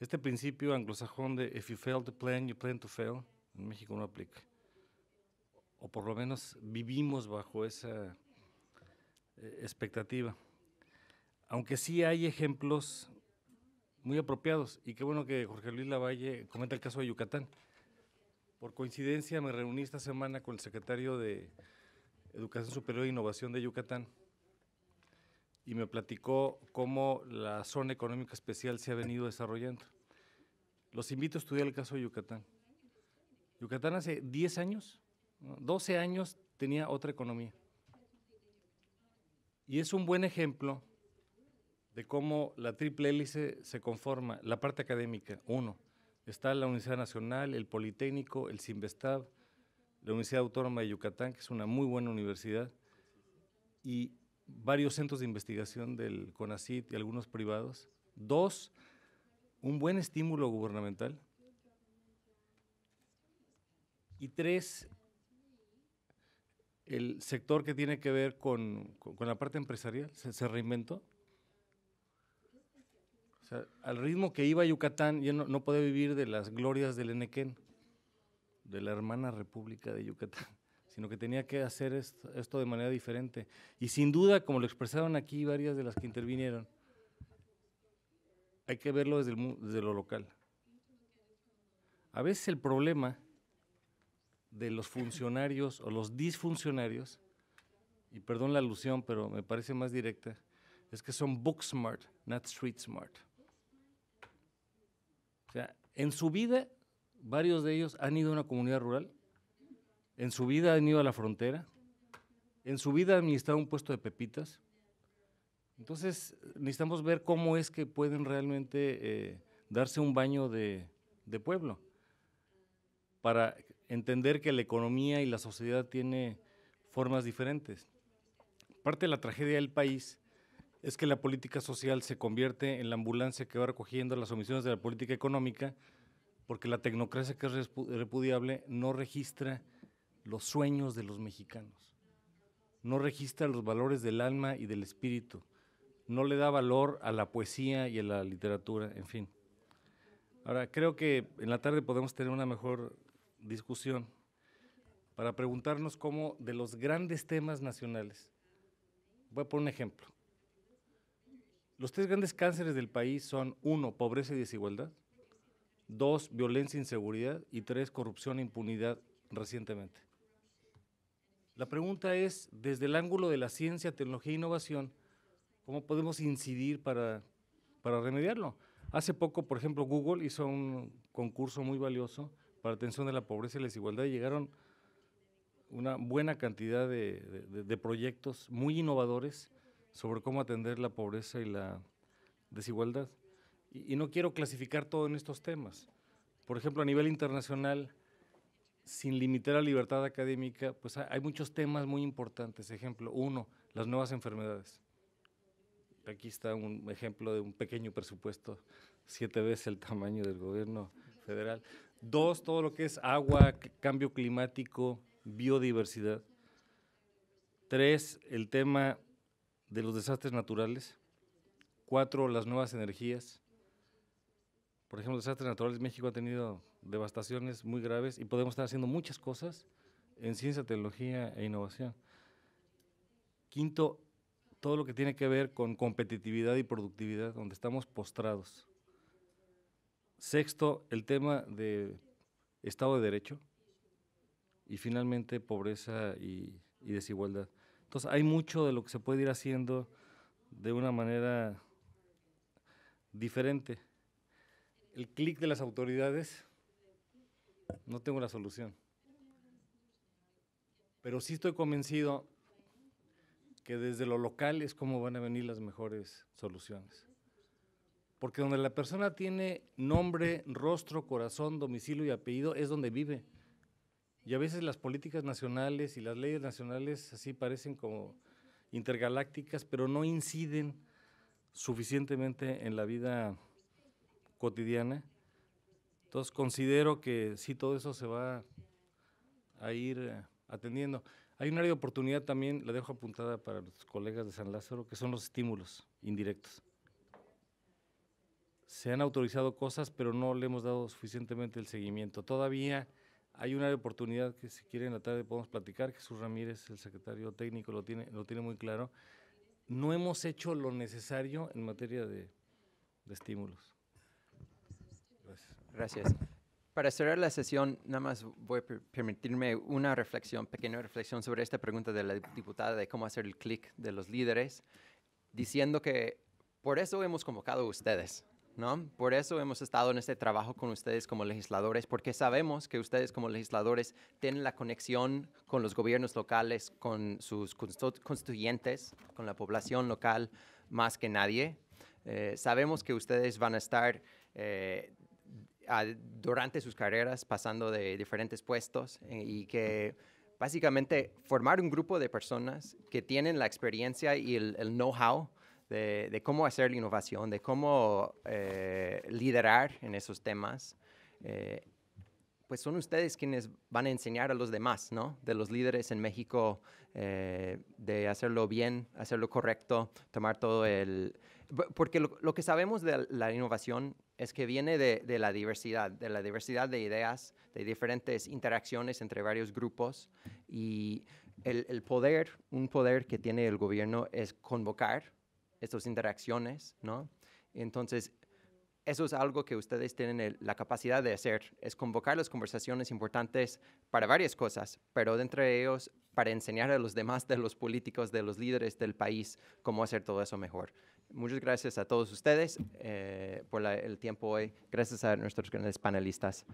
Este principio anglosajón de if you fail to plan, you plan to fail, en México no aplica. O por lo menos vivimos bajo esa eh, expectativa. Aunque sí hay ejemplos muy apropiados. Y qué bueno que Jorge Luis Lavalle comenta el caso de Yucatán. Por coincidencia me reuní esta semana con el secretario de Educación Superior e Innovación de Yucatán y me platicó cómo la zona económica especial se ha venido desarrollando. Los invito a estudiar el caso de Yucatán. Yucatán hace 10 años, 12 años tenía otra economía. Y es un buen ejemplo de cómo la triple hélice se conforma. La parte académica, uno. Está la Universidad Nacional, el Politécnico, el Simvestab, la Universidad Autónoma de Yucatán, que es una muy buena universidad, y varios centros de investigación del CONACYT y algunos privados. Dos, un buen estímulo gubernamental. Y tres, el sector que tiene que ver con, la parte empresarial se, reinventó. al ritmo que iba a Yucatán, ya no, no podía vivir de las glorias del Enequén de la hermana República de Yucatán, sino que tenía que hacer esto, de manera diferente. Y sin duda, como lo expresaron aquí varias de las que intervinieron, hay que verlo desde, desde lo local. A veces el problema de los funcionarios o los disfuncionarios, y perdón la alusión, pero me parece más directa, es que son book smart, not street smart. O sea, en su vida varios de ellos han ido a una comunidad rural, en su vida han ido a la frontera, en su vida han administrado un puesto de pepitas. Entonces, necesitamos ver cómo es que pueden realmente eh, darse un baño de, de pueblo para entender que la economía y la sociedad tiene formas diferentes. Parte de la tragedia del país es que la política social se convierte en la ambulancia que va recogiendo las omisiones de la política económica porque la tecnocracia que es repudiable no registra los sueños de los mexicanos, no registra los valores del alma y del espíritu, no le da valor a la poesía y a la literatura, en fin. Ahora, creo que en la tarde podemos tener una mejor discusión para preguntarnos cómo de los grandes temas nacionales, voy a poner un ejemplo, los tres grandes cánceres del país son, uno, pobreza y desigualdad, dos, violencia e inseguridad y tres, corrupción e impunidad recientemente. La pregunta es, desde el ángulo de la ciencia, tecnología e innovación, ¿cómo podemos incidir para, remediarlo? Hace poco, por ejemplo, Google hizo un concurso muy valioso para atención de la pobreza y la desigualdad llegaron una buena cantidad de proyectos muy innovadores sobre cómo atender la pobreza y la desigualdad y, no quiero clasificar todo en estos temas. Por ejemplo, a nivel internacional, sin limitar la libertad académica, pues hay muchos temas muy importantes. Ejemplo, uno, las nuevas enfermedades. Aquí está un ejemplo de un pequeño presupuesto, siete veces el tamaño del gobierno federal. Dos, todo lo que es agua, cambio climático, biodiversidad. Tres, el tema de los desastres naturales. Cuatro, las nuevas energías. Por ejemplo, desastres naturales, México ha tenido devastaciones muy graves y podemos estar haciendo muchas cosas en ciencia, tecnología e innovación. Quinto, todo lo que tiene que ver con competitividad y productividad, donde estamos postrados. Sexto, el tema de Estado de Derecho. Y finalmente, pobreza y, y desigualdad. Entonces, hay mucho de lo que se puede ir haciendo de una manera diferente el clic de las autoridades, no tengo la solución. Pero sí estoy convencido que desde lo local es como van a venir las mejores soluciones. Porque donde la persona tiene nombre, rostro, corazón, domicilio y apellido es donde vive. Y a veces las políticas nacionales y las leyes nacionales así parecen como intergalácticas, pero no inciden suficientemente en la vida cotidiana. Entonces considero que sí, todo eso se va a ir eh, atendiendo. Hay un área de oportunidad también, la dejo apuntada para los colegas de San Lázaro, que son los estímulos indirectos. Se han autorizado cosas, pero no le hemos dado suficientemente el seguimiento. Todavía hay una oportunidad que si quieren en la tarde podemos platicar, Jesús Ramírez, el secretario técnico, lo tiene, lo tiene muy claro. No hemos hecho lo necesario en materia de estímulos. Gracias. Para cerrar la sesión, nada más voy a permitirme una reflexión, pequeña reflexión sobre esta pregunta de la diputada de cómo hacer el clic de los líderes, diciendo que por eso hemos convocado a ustedes, ¿no? Por eso hemos estado en este trabajo con ustedes como legisladores, porque sabemos que ustedes como legisladores tienen la conexión con los gobiernos locales, con sus constituyentes, con la población local, más que nadie. Eh, sabemos que ustedes van a estar eh, durante sus carreras pasando de diferentes puestos eh, y que básicamente formar un grupo de personas que tienen la experiencia y el, know-how de, cómo hacer la innovación, de cómo eh, liderar en esos temas, eh, pues son ustedes quienes van a enseñar a los demás, ¿no? De los líderes en México, de hacerlo bien, hacerlo correcto, tomar todo el... Porque lo que sabemos de la innovación es que viene de, la diversidad, de la diversidad de ideas, de diferentes interacciones entre varios grupos y el, poder, un poder que tiene el gobierno es convocar estas interacciones, ¿no? Entonces, eso es algo que ustedes tienen la capacidad de hacer, es convocar las conversaciones importantes para varias cosas, pero dentro de ellos para enseñar a los demás de los políticos, de los líderes del país, cómo hacer todo eso mejor. Muchas gracias a todos ustedes eh, por el tiempo hoy. Gracias a nuestros grandes panelistas.